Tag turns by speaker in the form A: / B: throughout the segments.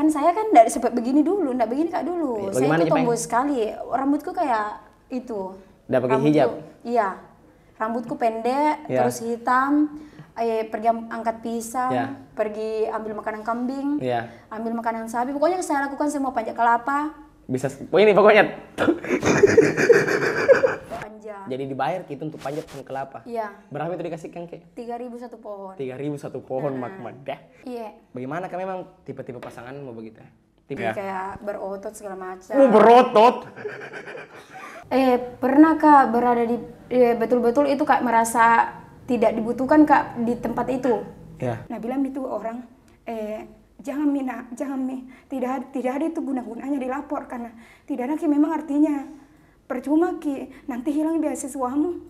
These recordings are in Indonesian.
A: kan saya kan dari sebab begini dulu, ndak begini kak dulu. Iya, saya itu tumbuh sekali, rambutku kayak itu. Ndak pakai hijab. Iya, rambutku pendek, yeah. terus hitam. Eh, pergi angkat pisang, yeah. pergi ambil makanan kambing, yeah. ambil makanan sapi. Pokoknya saya lakukan semua panjat kelapa.
B: Bisa, ini pokoknya. Jadi dibayar kita untuk panjat pohon kelapa. Iya. Berapa itu dikasih Kang
A: Tiga ribu satu pohon. Tiga ribu
B: satu pohon nah. mak dah. Iya. Bagaimana kan memang tipe-tipe pasangan mau begitu? Tipe ya.
A: kayak berotot segala macam. Oh, berotot. eh, pernah Kak berada di betul eh, betul-betul itu Kak merasa tidak dibutuhkan Kak di tempat itu? Iya. Nah, bilang itu orang eh jangan mina, jangan mi, tidak tidak ada itu guna-gunanya dilapor karena tidak ada memang artinya percuma ki nanti hilang beasiswamu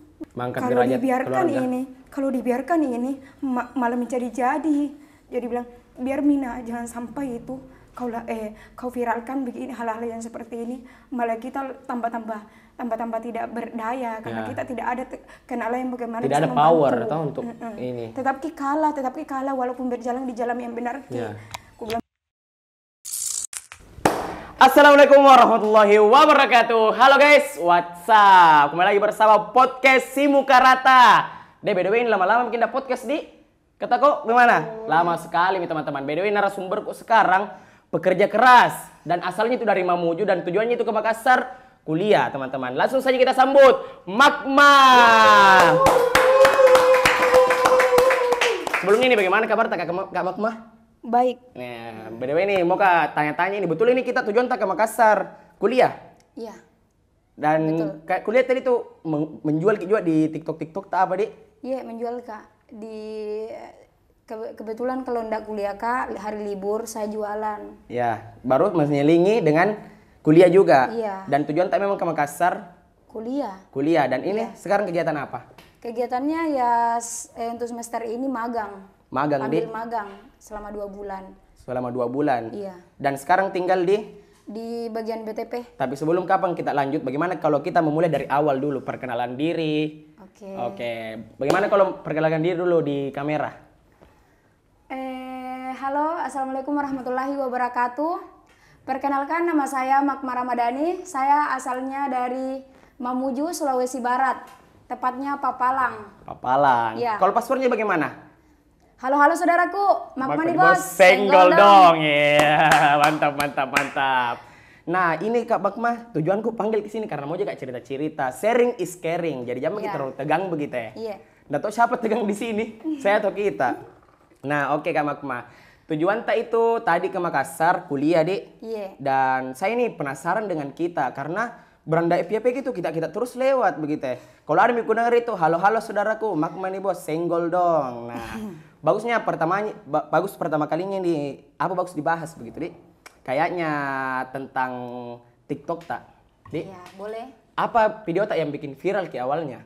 B: kalau dibiarkan keluarga. ini
A: kalau dibiarkan ini ma malah menjadi jadi jadi bilang biar mina jangan sampai itu kau eh kau viralkan begini hal-hal yang seperti ini malah kita tambah-tambah tambah-tambah tidak berdaya karena ya. kita tidak ada kenal yang bagaimana tidak ada power atau untuk mm -mm. ini tetap kalah tetap kalah walaupun berjalan di jalan yang benar
B: ya Assalamualaikum warahmatullahi wabarakatuh. Halo guys, what's up? Kembali lagi bersama podcast Muka Rata. Deh, by the way, lama-lama bikin podcast di Kataku kok gimana? Lama sekali nih teman-teman. By the way, narasumberku sekarang bekerja keras dan asalnya itu dari Mamuju dan tujuannya itu ke Makassar kuliah, teman-teman. Langsung saja kita sambut Magma. Sebelumnya ini bagaimana kabar Kak Magma? Baik. Nah, by the way nih, mau tanya-tanya ini betul ini kita tujuan tak ke Makassar kuliah? Iya. Dan kayak kuliah tadi tuh menjual juga di TikTok TikTok tak apa dik?
A: Iya menjual kak di kebetulan kalau ndak kuliah kak hari libur saya jualan.
B: Iya, baru menyelingi dengan kuliah juga. Iya. Dan tujuan tak memang ke Makassar? Kuliah. Kuliah dan ini ya. sekarang kegiatan apa?
A: Kegiatannya ya eh, untuk semester ini magang
B: magang ambil di
A: magang selama dua bulan
B: selama dua bulan iya dan sekarang tinggal di
A: di bagian BTP
B: tapi sebelum kapan kita lanjut bagaimana kalau kita memulai dari awal dulu perkenalan diri oke okay. oke okay. bagaimana kalau perkenalan diri dulu di kamera
A: eh halo assalamualaikum warahmatullahi wabarakatuh perkenalkan nama saya Makma Ramadhani saya asalnya dari Mamuju Sulawesi Barat tepatnya Papalang
B: Papalang ya. kalau passwordnya bagaimana
A: Halo-halo saudaraku, Mak Mani Bos, senggol, dong.
B: Ya, mantap, mantap, mantap. Nah ini Kak Bakma, tujuanku panggil ke sini karena mau juga cerita-cerita. Sharing is caring, jadi jangan kita iya. terlalu tegang begitu ya. Iya. Yeah. Nggak siapa tegang di sini, saya atau kita. Nah oke Kak Bakma, tujuan tak itu tadi ke Makassar kuliah dek. Iya. Dan saya ini penasaran dengan kita karena beranda FYP gitu kita kita terus lewat begitu ya. Kalau ada miku denger itu halo-halo saudaraku, mak ini bos senggol dong. Nah, bagusnya pertama bagus pertama kalinya ini apa bagus dibahas begitu, Di? Kayaknya tentang TikTok tak? Di? Ya, boleh. Apa video tak yang bikin viral ki awalnya?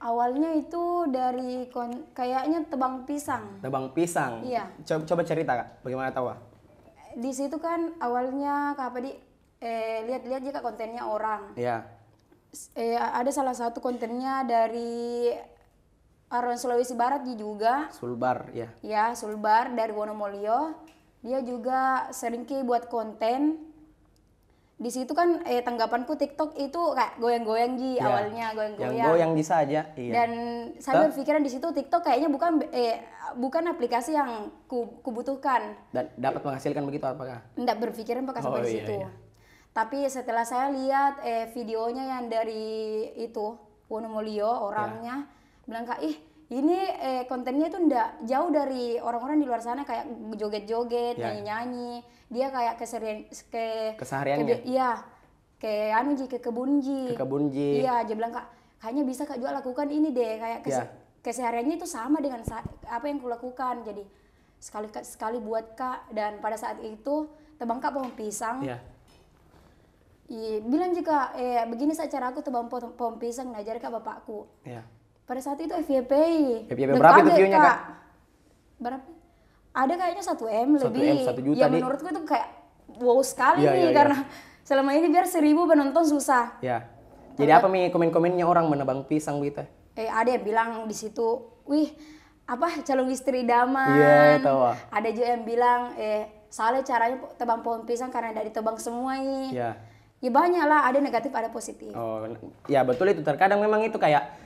A: Awalnya itu dari kon kayaknya tebang pisang.
B: Tebang pisang. Iya. Coba, coba cerita kak, bagaimana tahu?
A: Di situ kan awalnya kak apa di eh, lihat-lihat juga kontennya orang. Iya. Eh, ada salah satu kontennya dari aron Sulawesi Barat juga.
B: Sulbar, ya.
A: Ya, Sulbar dari Wonomolio. Dia juga sering ki buat konten. Di situ kan eh, tanggapanku TikTok itu kayak goyang-goyang ji yeah. awalnya goyang-goyang. Yang goyang
B: bisa aja. Iya. Dan
A: saya berpikiran di situ TikTok kayaknya bukan eh, bukan aplikasi yang ku, kubutuhkan.
B: Dan dapat menghasilkan begitu apakah?
A: Tidak berpikiran pakai oh, sampai di iya, situ. iya tapi setelah saya lihat eh, videonya yang dari itu Wonomulyo ya. orangnya yeah. bilang kak ih ini eh, kontennya itu ndak jauh dari orang-orang di luar sana kayak joget-joget yeah. nyanyi-nyanyi dia kayak keserian ke kesehariannya iya ke anuji ji ke kebunji ke kebunji iya dia bilang kak kayaknya bisa kak juga lakukan ini deh kayak kes yeah. kesehariannya itu sama dengan apa yang kulakukan jadi sekali sekali buat kak dan pada saat itu tebang kak pohon pisang yeah Iya, bilang juga, eh begini saja cara aku tebang pohon, pohon pisang ngajar ke bapakku. Iya. Pada saat itu FYP. FYP berapa itu view-nya, Kak? Berapa? Ada kayaknya 1 M lebih. 1 M 1 juta ya, nih. menurutku itu kayak wow sekali ya, nih ya, karena ya. selama ini biar seribu penonton susah.
B: Iya. Jadi apa nih komen-komennya orang menebang pisang gitu?
A: Eh ada yang bilang di situ, "Wih, apa calon istri daman. Iya, tahu. Ada juga yang bilang, "Eh, salah caranya tebang pohon pisang karena dari tebang semua ini." Iya ya banyak lah ada negatif ada positif
B: oh ya betul itu terkadang memang itu kayak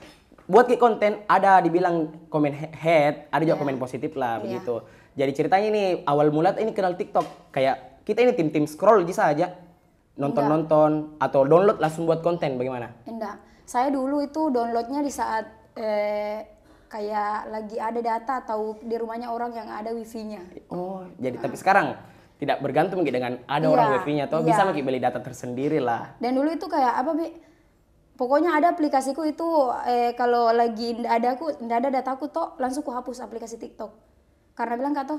B: buat ke konten ada dibilang komen head ada juga yeah. komen positif lah yeah. begitu jadi ceritanya ini awal mula ini kenal TikTok kayak kita ini tim-tim scroll aja saja
A: nonton-nonton
B: atau download langsung buat konten bagaimana
A: enggak saya dulu itu downloadnya di saat eh, kayak lagi ada data atau di rumahnya orang yang ada wifi-nya
B: oh jadi nah. tapi sekarang tidak bergantung dengan ada iya, orang wp nya atau iya. bisa lagi beli data tersendiri lah.
A: Dan dulu itu kayak apa bi? Pokoknya ada aplikasiku itu eh, kalau lagi ndak ada aku ndak ada dataku toh langsung ku hapus aplikasi TikTok. Karena bilang kak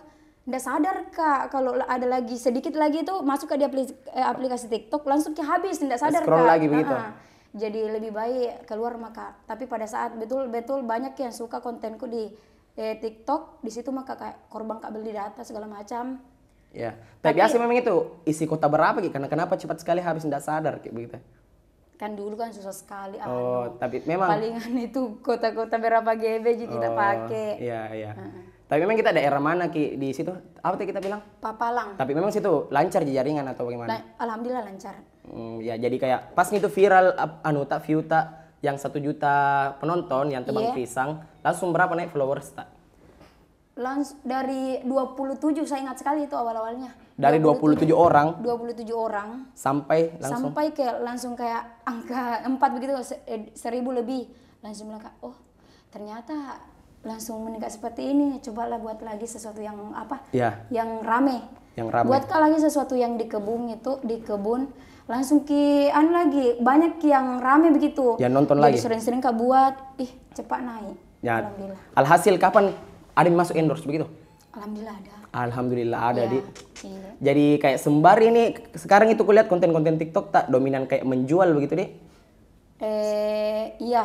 A: ndak sadar kak kalau ada lagi sedikit lagi itu masuk ke di eh, aplikasi, TikTok langsung ke habis ndak sadar Scroll lagi begitu. -huh. jadi lebih baik keluar maka tapi pada saat betul-betul banyak yang suka kontenku di eh, TikTok di situ maka kayak korban kak beli data segala macam
B: Ya. Tapi, Tapi biasa memang itu isi kota berapa gitu? Karena kenapa cepat sekali habis tidak sadar kayak begitu?
A: Kan dulu kan susah sekali.
B: Oh, anu. tapi memang palingan
A: itu kota-kota berapa GB jadi oh, pakai.
B: Iya, iya. Uh-uh. Tapi memang kita daerah mana ki di situ? Apa tuh kita bilang?
A: Papalang. Tapi
B: memang situ lancar jaringan atau bagaimana?
A: Alhamdulillah lancar.
B: Hmm, ya jadi kayak pas itu viral anu tak view tak yang satu juta penonton yang tebang yeah. pisang langsung berapa naik followers tak?
A: Langs dari 27 saya ingat sekali itu awal-awalnya.
B: Dari 27, 27 orang.
A: 27 orang.
B: Sampai langsung. Sampai
A: kayak langsung kayak angka 4 begitu eh, seribu lebih. Langsung bilang, "Oh, ternyata langsung meningkat seperti ini. coba lah buat lagi sesuatu yang apa? Ya. Yang rame. Yang rame. Buat lagi sesuatu yang di kebun itu, di kebun langsung ki an lagi banyak yang rame begitu. ya nonton lagi. sering-sering kak buat, ih cepat naik.
B: Ya. Alhasil kapan ada yang masuk endorse begitu? Alhamdulillah ada. Alhamdulillah ada ya, di. Iya. Jadi kayak sembar ini sekarang itu kulihat konten-konten TikTok tak dominan kayak menjual begitu deh?
A: Eh iya.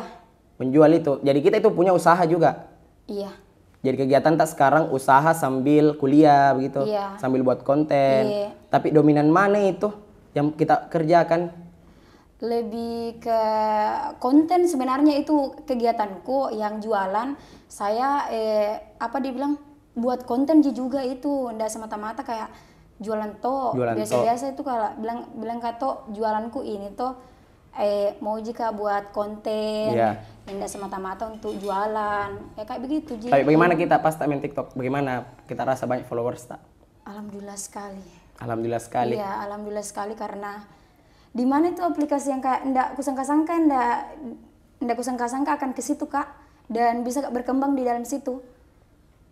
B: Menjual itu. Jadi kita itu punya usaha juga. Iya. Jadi kegiatan tak sekarang usaha sambil kuliah begitu, iya. sambil buat konten. Iya. Tapi dominan mana itu yang kita kerjakan?
A: lebih ke konten sebenarnya itu kegiatanku yang jualan saya eh, apa dibilang buat konten juga itu ndak semata-mata kayak jualan to biasa-biasa itu kalau bilang bilang kato jualanku ini tuh eh mau jika buat konten yeah. ndak semata-mata untuk jualan ya kayak begitu jadi tapi bagaimana kita
B: pas tak main TikTok bagaimana kita rasa banyak followers tak
A: alhamdulillah sekali
B: alhamdulillah sekali iya
A: alhamdulillah sekali karena di mana itu aplikasi yang kayak ndak kusangka-sangka ndak ndak kusangka-sangka akan ke situ kak dan bisa kak berkembang di dalam situ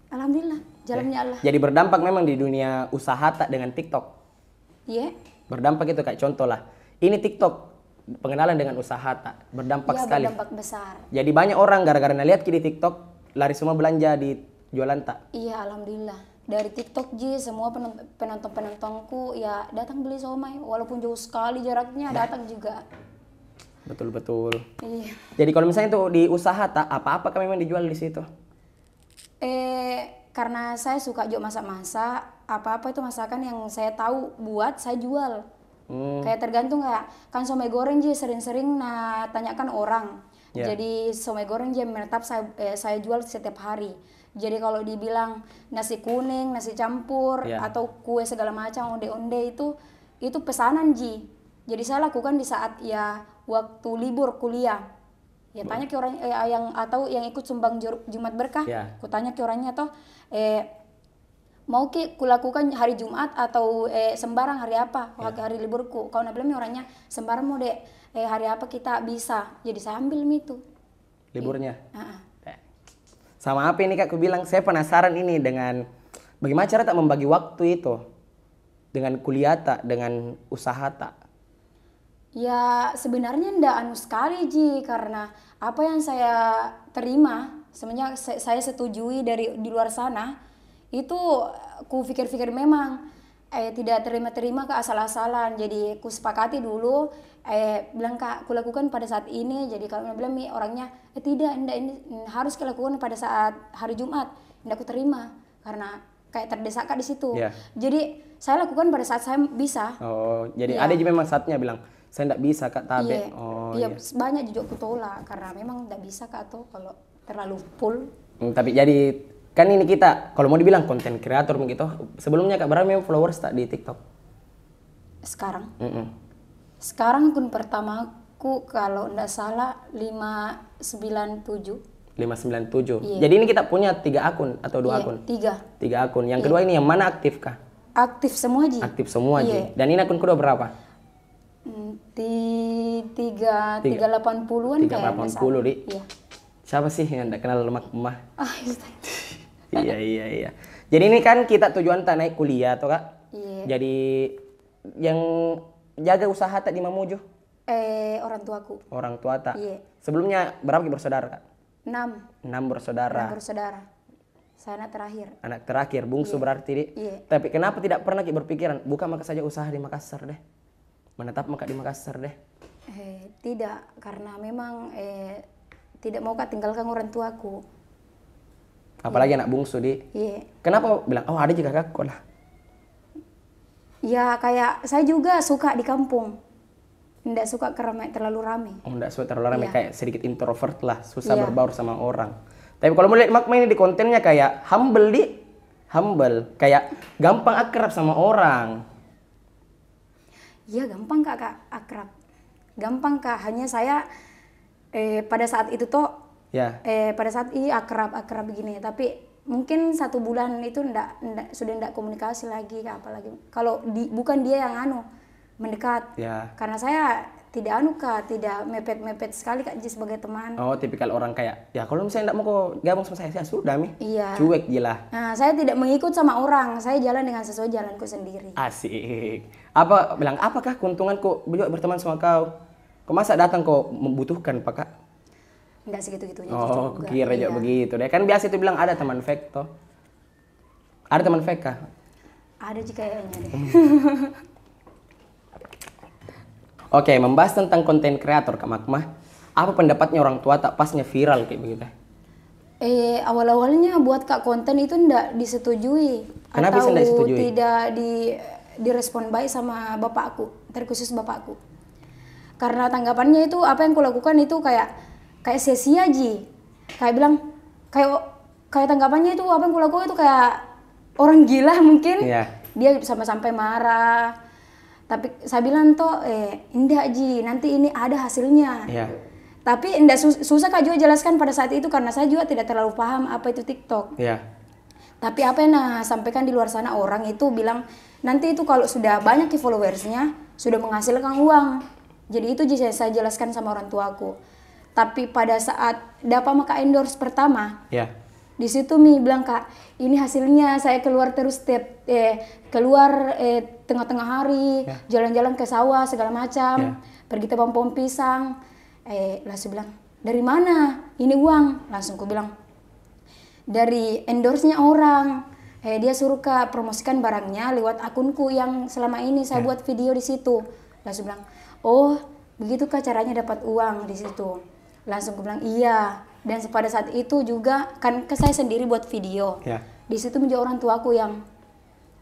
A: alhamdulillah jalannya ya, Allah
B: jadi berdampak memang di dunia usaha tak dengan TikTok iya yeah. berdampak itu kak contoh lah ini TikTok pengenalan dengan usaha tak berdampak ya, sekali berdampak besar jadi banyak orang gara-gara lihat di TikTok lari semua belanja di jualan tak
A: iya alhamdulillah dari TikTok ji semua penonton penontonku ya datang beli somai walaupun jauh sekali jaraknya nah. datang juga
B: betul betul iya jadi kalau misalnya tuh di usaha tak apa apa kan memang dijual di situ
A: eh karena saya suka juga masak-masak apa-apa itu masakan yang saya tahu buat saya jual hmm. kayak tergantung kayak kan somai goreng ji sering-sering nah tanyakan orang yeah. jadi somai goreng jam menetap saya eh, saya jual setiap hari jadi kalau dibilang nasi kuning, nasi campur yeah. atau kue segala macam onde-onde itu itu pesanan Ji. Jadi saya lakukan di saat ya waktu libur kuliah. Ya tanya ke orang eh, yang atau yang ikut sumbang Jumat berkah. Yeah. Kutanya ke orangnya toh eh mau ke? kulakukan hari Jumat atau eh, sembarang hari apa yeah. hari liburku kau nabi, bilang orangnya sembarang mau deh eh, hari apa kita bisa jadi saya ambil itu liburnya eh, uh -uh
B: sama apa ini kak aku bilang saya penasaran ini dengan bagaimana cara tak membagi waktu itu dengan kuliah tak dengan usaha tak
A: ya sebenarnya ndak anu sekali ji karena apa yang saya terima sebenarnya saya setujui dari di luar sana itu ku pikir-pikir memang eh tidak terima-terima ke asal-asalan jadi ku sepakati dulu eh bilang kak aku lakukan pada saat ini jadi kalau bilang orangnya eh tidak ndak ini harus dilakukan pada saat hari Jumat ndak aku terima karena kayak terdesak kak di situ yeah. jadi saya lakukan pada saat saya bisa
B: oh jadi yeah. ada juga memang saatnya bilang saya ndak bisa kak tabe yeah. oh iya yeah.
A: banyak juga aku tolak karena memang ndak bisa kak tuh kalau terlalu full
B: mm, tapi jadi kan ini kita kalau mau dibilang konten kreator begitu sebelumnya kak berapa memang followers tak di TikTok sekarang mm -mm
A: sekarang akun pertamaku kalau enggak salah 597
B: 597. Yeah. Jadi ini kita punya tiga akun atau dua yeah, akun? Tiga. Tiga akun. Yang yeah. kedua ini yang mana aktif kah?
A: Aktif semua Ji.
B: Aktif semua yeah. Dan ini akun kedua berapa?
A: Hmm, tiga tiga delapan puluhan Tiga delapan puluh di. Yeah.
B: Siapa sih yang tidak kenal lemak emah? Ah, iya iya iya. Jadi ini kan kita tujuan tak naik kuliah atau kak. Yeah. Jadi yang jaga usaha tak di mamuju?
A: Eh, orang tuaku.
B: Orang tua tak? Iya. Sebelumnya berapa bersaudara? Kak? Enam. Enam bersaudara. Enam
A: bersaudara. Saya anak terakhir.
B: Anak terakhir, bungsu iya. berarti di. Iya. Tapi kenapa tidak pernah Ki berpikiran buka maka saja usaha di Makassar deh? Menetap maka di Makassar deh?
A: Eh, tidak, karena memang eh, tidak mau Kak tinggalkan orang tuaku.
B: Apalagi iya. anak bungsu di. Iya. Kenapa bilang, oh ada juga kakakku lah
A: ya kayak saya juga suka di kampung Nggak suka keramai terlalu rame
B: oh nggak suka terlalu rame ya. kayak sedikit introvert lah susah ya. berbaur sama orang tapi kalau melihat Magma ini di kontennya kayak humble di humble kayak gampang akrab sama orang
A: Ya gampang kak, kak akrab gampang kak hanya saya eh, pada saat itu tuh, ya. eh, pada saat ini akrab akrab begini tapi mungkin satu bulan itu ndak, sudah ndak komunikasi lagi apalagi kalau di, bukan dia yang anu mendekat yeah. karena saya tidak anu kak tidak mepet mepet sekali kak jis sebagai teman
B: oh tipikal orang kayak ya kalau misalnya ndak mau kok gabung sama saya saya sudah mi iya cuek gila
A: nah saya tidak mengikut sama orang saya jalan dengan sesuai jalanku sendiri
B: asik apa bilang apakah keuntungan kok beliau berteman sama kau kok masa datang kok membutuhkan pak kak
A: nggak segitu-gitunya oh juga. kira aja iya.
B: begitu deh kan biasa itu bilang ada teman fake toh ada teman fake kah
A: ada jika kayaknya deh hmm.
B: Oke, membahas tentang konten kreator Kak Magma. apa pendapatnya orang tua tak pasnya viral kayak begitu?
A: Eh, awal-awalnya buat Kak konten itu ndak disetujui Kenapa atau disetujui? tidak di direspon baik sama bapakku, terkhusus bapakku. Karena tanggapannya itu apa yang kulakukan itu kayak kayak sesi aja kayak bilang kayak kayak tanggapannya itu apa yang kulakukan itu kayak orang gila mungkin yeah. dia sampai sampai marah tapi saya bilang toh eh indah ji nanti ini ada hasilnya yeah. tapi indah susah kak juga jelaskan pada saat itu karena saya juga tidak terlalu paham apa itu TikTok yeah. tapi apa yang nah sampaikan di luar sana orang itu bilang nanti itu kalau sudah banyak followersnya sudah menghasilkan uang jadi itu saya jelaskan sama orang tuaku tapi pada saat dapat Maka endorse pertama, yeah. di situ Mi bilang kak, ini hasilnya saya keluar terus tiap eh, keluar eh, tengah-tengah hari, jalan ya. jalan-jalan ke sawah segala macam, yeah. pergi tebang pohon pisang. Eh, langsung bilang dari mana ini uang? Langsung ku bilang dari endorse-nya orang. Eh, dia suruh kak promosikan barangnya lewat akunku yang selama ini saya yeah. buat video di situ. Langsung bilang, oh begitu kak caranya dapat uang di situ langsung gue bilang iya dan pada saat itu juga kan ke saya sendiri buat video yeah. di situ menjadi orang tua aku yang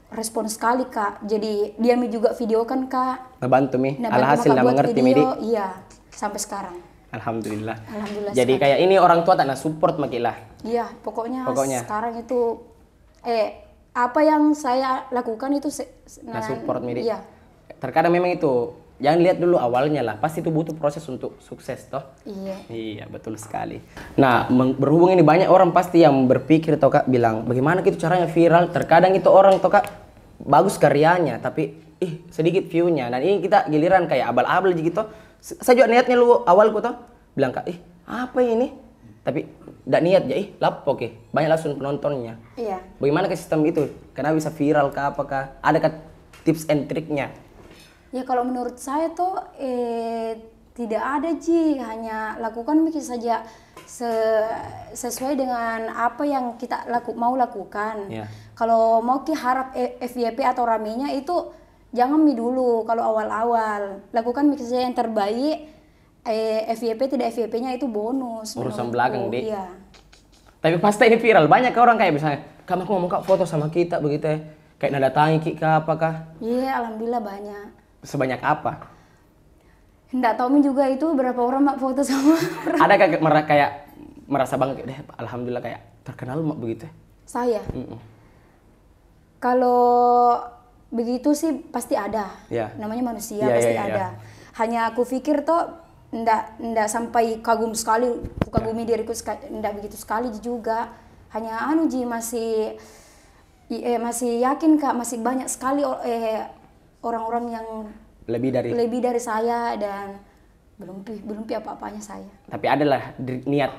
A: respon sekali kak jadi dia mi juga video kan kak
B: bantu mi alhasil nggak mengerti mi
A: iya sampai sekarang
B: alhamdulillah
A: alhamdulillah jadi
B: sekali. kayak ini orang tua tak support makilah
A: iya pokoknya, pokoknya sekarang itu eh apa yang saya lakukan itu nah, nah support mi iya
B: terkadang memang itu jangan lihat dulu awalnya lah pasti itu butuh proses untuk sukses toh iya iya betul sekali nah berhubung ini banyak orang pasti yang berpikir toh kak bilang bagaimana gitu caranya viral terkadang itu orang toh kak bagus karyanya tapi ih sedikit viewnya dan ini kita giliran kayak abal-abal gitu saya juga niatnya lu awalku toh bilang kak ih apa ini tapi tidak niat ya ih lap oke. Ya. banyak langsung penontonnya
A: iya bagaimana ke
B: sistem itu karena bisa viral kak apakah ada tips and triknya
A: Ya kalau menurut saya tuh eh, tidak ada Ji, hanya lakukan mungkin saja se sesuai dengan apa yang kita laku mau lakukan. Yeah. Kalau mau ki harap E eh, FYP atau raminya itu jangan mi dulu kalau awal-awal. Lakukan mungkin saja yang terbaik. Eh, FYP tidak FYP-nya itu bonus. Urusan belakang, Dek. Iya.
B: Tapi pasti ini viral. Banyak orang kayak misalnya, "Kamu mau muka foto sama kita begitu ya." Kayak nada ki apa apakah?
A: Iya, yeah, alhamdulillah banyak
B: sebanyak apa?
A: Enggak tahu juga itu berapa orang mbak foto sama
B: Ada kayak merasa kayak merasa bangga deh, alhamdulillah kayak terkenal mbak begitu. Ya? Saya. Mm -mm.
A: Kalau begitu sih pasti ada. Yeah. Namanya manusia yeah, ya, pasti yeah, yeah, ada. Yeah. Hanya aku pikir toh ndak ndak sampai kagum sekali kagumi yeah. diriku ndak begitu sekali juga hanya anuji masih eh, masih yakin kak masih banyak sekali eh, orang-orang yang
B: lebih dari lebih
A: dari saya dan belum pi belum pi apa-apanya saya.
B: Tapi adalah niat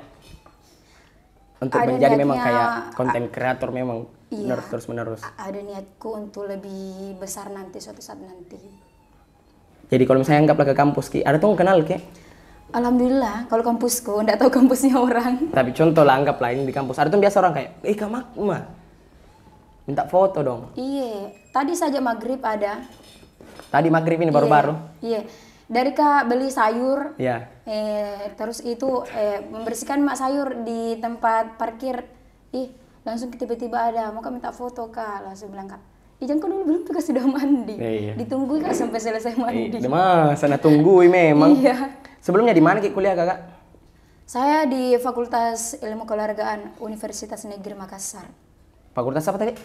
B: untuk ada menjadi memang kayak konten kreator memang iya, menerus terus menerus.
A: Ada niatku untuk lebih besar nanti suatu saat nanti.
B: Jadi kalau misalnya anggaplah ke kampus ki, ada tuh kenal ki?
A: Alhamdulillah, kalau kampusku ndak tahu kampusnya orang.
B: Tapi contoh lah anggap lain di kampus. Ada tuh biasa orang kayak, "Eh, Kak Makma, minta foto dong."
A: Iya, tadi saja maghrib ada
B: Tadi maghrib ini baru-baru.
A: Iya. Yeah. Yeah. Dari kak beli sayur. Iya. Eh, terus itu eh, membersihkan mak sayur di tempat parkir. Ih, langsung tiba-tiba ada mau kak minta foto kak langsung bilang kak Ijang kok dulu belum tuh sudah mandi. Eh, iya. Ditunggu kak sampai selesai iya, mandi.
B: Iya, sana tunggu memang. iya. Sebelumnya di mana kuliah Kakak?
A: Saya di Fakultas Ilmu Keolahragaan Universitas Negeri Makassar.
B: Fakultas apa tadi?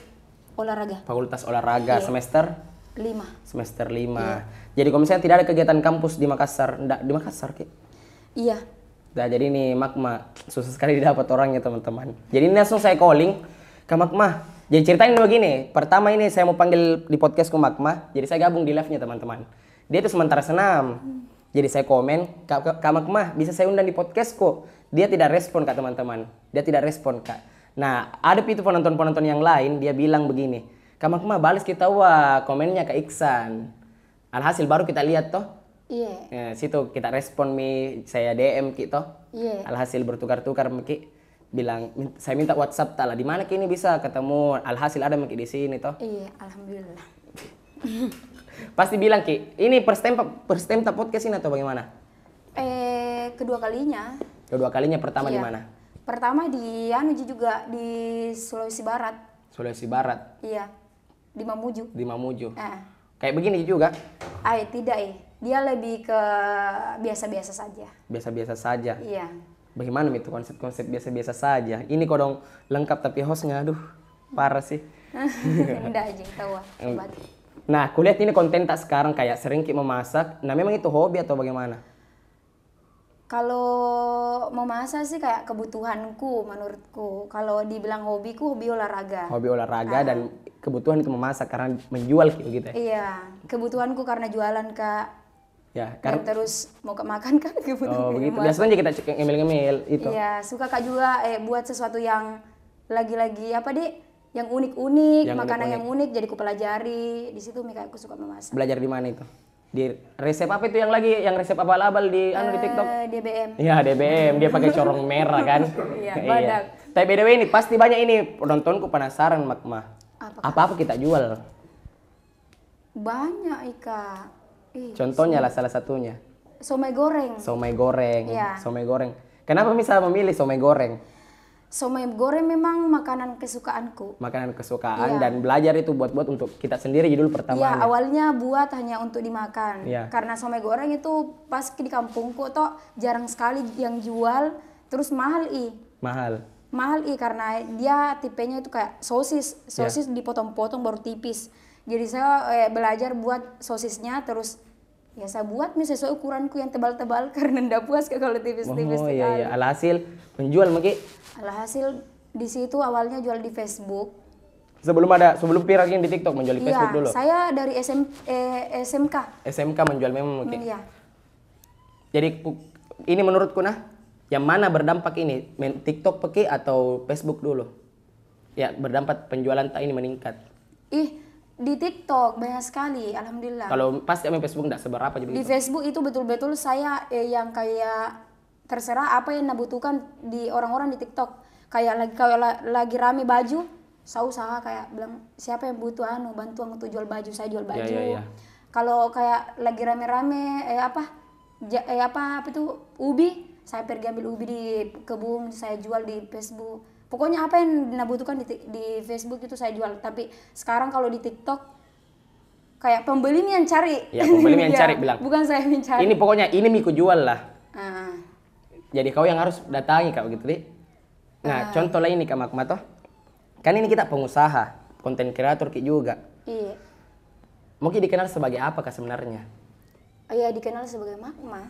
B: Olahraga. Fakultas olahraga iya. semester lima semester lima iya. jadi kalau misalnya tidak ada kegiatan kampus di Makassar enggak di Makassar Ki? iya nah jadi ini Magma susah sekali didapat orangnya teman-teman jadi ini langsung saya calling ke Magma jadi ceritain begini pertama ini saya mau panggil di podcast ke Magma jadi saya gabung di live nya teman-teman dia itu sementara senam hmm. jadi saya komen kak, kak Magma bisa saya undang di podcast kok dia tidak respon kak teman-teman dia tidak respon kak nah ada itu penonton-penonton yang lain dia bilang begini Kamak kemana balas kita wah komennya ke Iksan. Alhasil baru kita lihat toh. Iya. Yeah. situ kita respon mi saya DM ki toh. Iya. Yeah. Alhasil bertukar-tukar mi bilang saya minta WhatsApp tala di mana kini bisa ketemu alhasil ada mi di sini toh
A: iya alhamdulillah
B: pasti bilang ki ini perstem perstem first ke podcast atau bagaimana
A: eh kedua kalinya
B: kedua kalinya pertama yeah. di iya. mana
A: pertama di anu juga di Sulawesi Barat
B: Sulawesi Barat
A: iya di Mamuju.
B: Di Mamuju. Eh. Ah. Kayak begini juga?
A: Ay, tidak eh. Dia lebih ke biasa-biasa saja.
B: Biasa-biasa saja. Iya. Bagaimana itu konsep-konsep biasa-biasa saja? Ini dong lengkap tapi host hostnya, aduh, parah sih.
A: Tidak aja, tahu. Ah,
B: nah, kulihat ini konten tak sekarang kayak sering kita memasak. Nah, memang itu hobi atau bagaimana?
A: Kalau memasak sih kayak kebutuhanku menurutku. Kalau dibilang hobiku hobi olahraga.
B: Hobi olahraga nah. dan kebutuhan itu memasak karena menjual gitu ya.
A: Iya, kebutuhanku karena jualan Kak. Ya, karena dan terus mau ke makan kan kebutuhan. Oh, begitu. Biasanya kita
B: ngemil-ngemil itu.
A: Iya, suka Kak juga eh buat sesuatu yang lagi-lagi apa, Dek? Yang unik-unik, makanan -unik. yang unik jadi kupelajari. Di situ Mika aku suka memasak.
B: Belajar di mana itu? di resep apa itu yang lagi yang resep abal-abal di uh, anu di
A: TikTok? Eh, DBM.
B: Iya, DBM. Dia pakai corong merah kan? Iya, iya, badak. Tapi by the way ini pasti banyak ini penontonku penasaran magma. Apa-apa kita jual?
A: Banyak, Ika. Ih, Contohnya lah
B: salah satunya.
A: Somai goreng.
B: Somai goreng. Iya. Somai goreng. Kenapa bisa memilih somai goreng?
A: somai goreng memang makanan kesukaanku.
B: Makanan kesukaan ya. dan belajar itu buat-buat untuk kita sendiri dulu iya, pertama. Ya, awalnya
A: buat hanya untuk dimakan. Ya. Karena somai goreng itu pas di kampungku toh jarang sekali yang jual, terus mahal i. Mahal. Mahal i karena dia tipenya itu kayak sosis, iya. sosis ya. dipotong-potong baru tipis. Jadi saya eh, belajar buat sosisnya terus ya saya buat nih sesuai ukuranku yang tebal-tebal karena ndak puas ke kalau tipis-tipis oh, iya, iya.
B: alhasil menjual mungkin
A: alhasil di situ awalnya jual di Facebook
B: sebelum ada sebelum yang di TikTok menjual di iya, Facebook dulu
A: saya dari SM, eh, SMK
B: SMK menjual memang mungkin mm, iya. jadi ini menurutku nah yang mana berdampak ini TikTok pakai atau Facebook dulu ya berdampak penjualan tak ini meningkat
A: ih di TikTok banyak sekali, alhamdulillah.
B: Kalau pasti kami Facebook tidak seberapa juga. Di itu.
A: Facebook itu betul-betul saya eh, yang kayak terserah apa yang nabutuhkan di orang-orang di TikTok. Kayak lagi kalau lagi rame baju, saya usaha kayak bilang siapa yang butuh anu bantuan untuk jual baju, saya jual ya, baju. Ya, ya, ya. Kalau kayak lagi rame-rame eh apa ja, eh apa apa itu ubi, saya pergi ambil ubi di kebun, saya jual di Facebook pokoknya apa yang Dina butuhkan di, di Facebook itu saya jual tapi sekarang kalau di TikTok kayak pembeli yang cari ya pembeli yang iya, cari bilang bukan saya yang cari ini
B: pokoknya ini miku jual lah uh. jadi kau yang harus datangi kak gitu deh nah uh. contoh lain nih kak Makma toh kan ini kita pengusaha konten kreator kita juga iya mungkin dikenal sebagai apa kak sebenarnya
A: oh iya dikenal sebagai Makma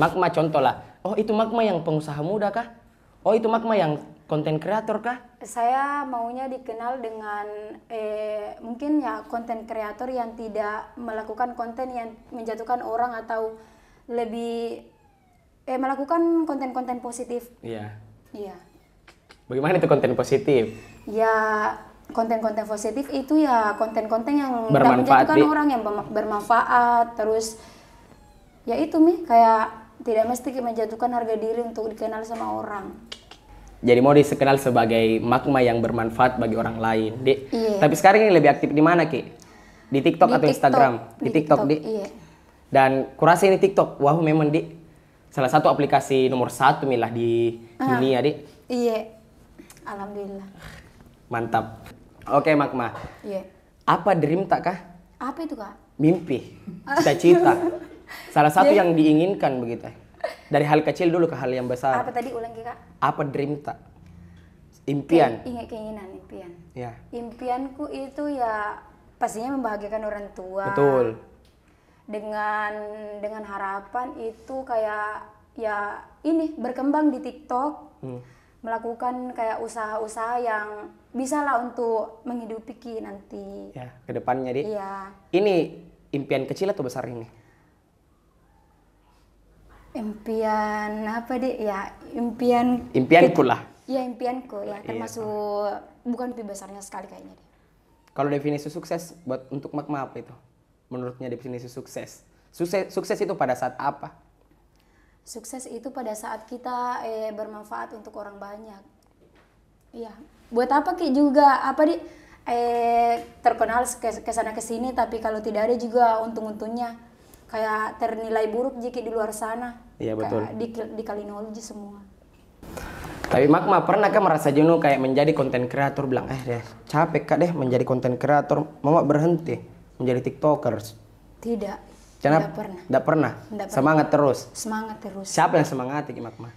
B: Makma contoh lah oh itu Makma yang pengusaha muda kah oh itu magma yang konten kreator kah?
A: Saya maunya dikenal dengan eh, mungkin ya konten kreator yang tidak melakukan konten yang menjatuhkan orang atau lebih eh melakukan konten-konten positif. Iya. Iya.
B: Bagaimana itu konten positif?
A: Ya konten-konten positif itu ya konten-konten yang bermanfaat menjatuhkan di... orang yang bermanfaat terus ya itu nih kayak tidak mesti menjatuhkan harga diri untuk dikenal sama orang
B: jadi mau dikenal sebagai magma yang bermanfaat bagi orang lain di iya. tapi sekarang ini lebih aktif di mana ki di TikTok di atau TikTok. Instagram di, di TikTok, TikTok di iya. dan kurasa ini TikTok wah memang di salah satu aplikasi nomor satu milah di ah. dunia di
A: iya alhamdulillah
B: mantap oke okay, magma iya apa dream tak kah apa itu kak mimpi
A: cita-cita
B: salah satu yeah. yang diinginkan begitu dari hal kecil dulu ke hal yang besar. Apa
A: tadi ulangi kak?
B: Apa dream tak? Impian.
A: Ingat keinginan, impian. Ya. Impianku itu ya pastinya membahagiakan orang tua. Betul. Dengan dengan harapan itu kayak ya ini berkembang di TikTok. Hmm melakukan kayak usaha-usaha yang bisa lah untuk menghidupi nanti.
B: Ya, depannya, deh. Iya. Ini impian kecil atau besar ini?
A: impian apa deh ya impian
B: impianku lah
A: ya impianku ya termasuk iya. bukan lebih besarnya sekali kayaknya deh
B: kalau definisi sukses buat untuk magma apa itu menurutnya definisi sukses sukses sukses itu pada saat apa
A: sukses itu pada saat kita eh, bermanfaat untuk orang banyak iya buat apa ki juga apa di eh terkenal ke kesana kesini tapi kalau tidak ada juga untung untungnya kayak ternilai buruk jika di luar sana.
B: Iya betul. Kayak di,
A: di kalinologi semua.
B: Tapi Magma pernah kan merasa jenuh kayak menjadi konten kreator bilang eh deh capek kak deh menjadi konten kreator mama berhenti menjadi tiktokers. Tidak. Kenapa? Tidak pernah. Tidak pernah. pernah. Semangat terus.
A: Semangat terus. Siapa
B: yang semangat ya Magma?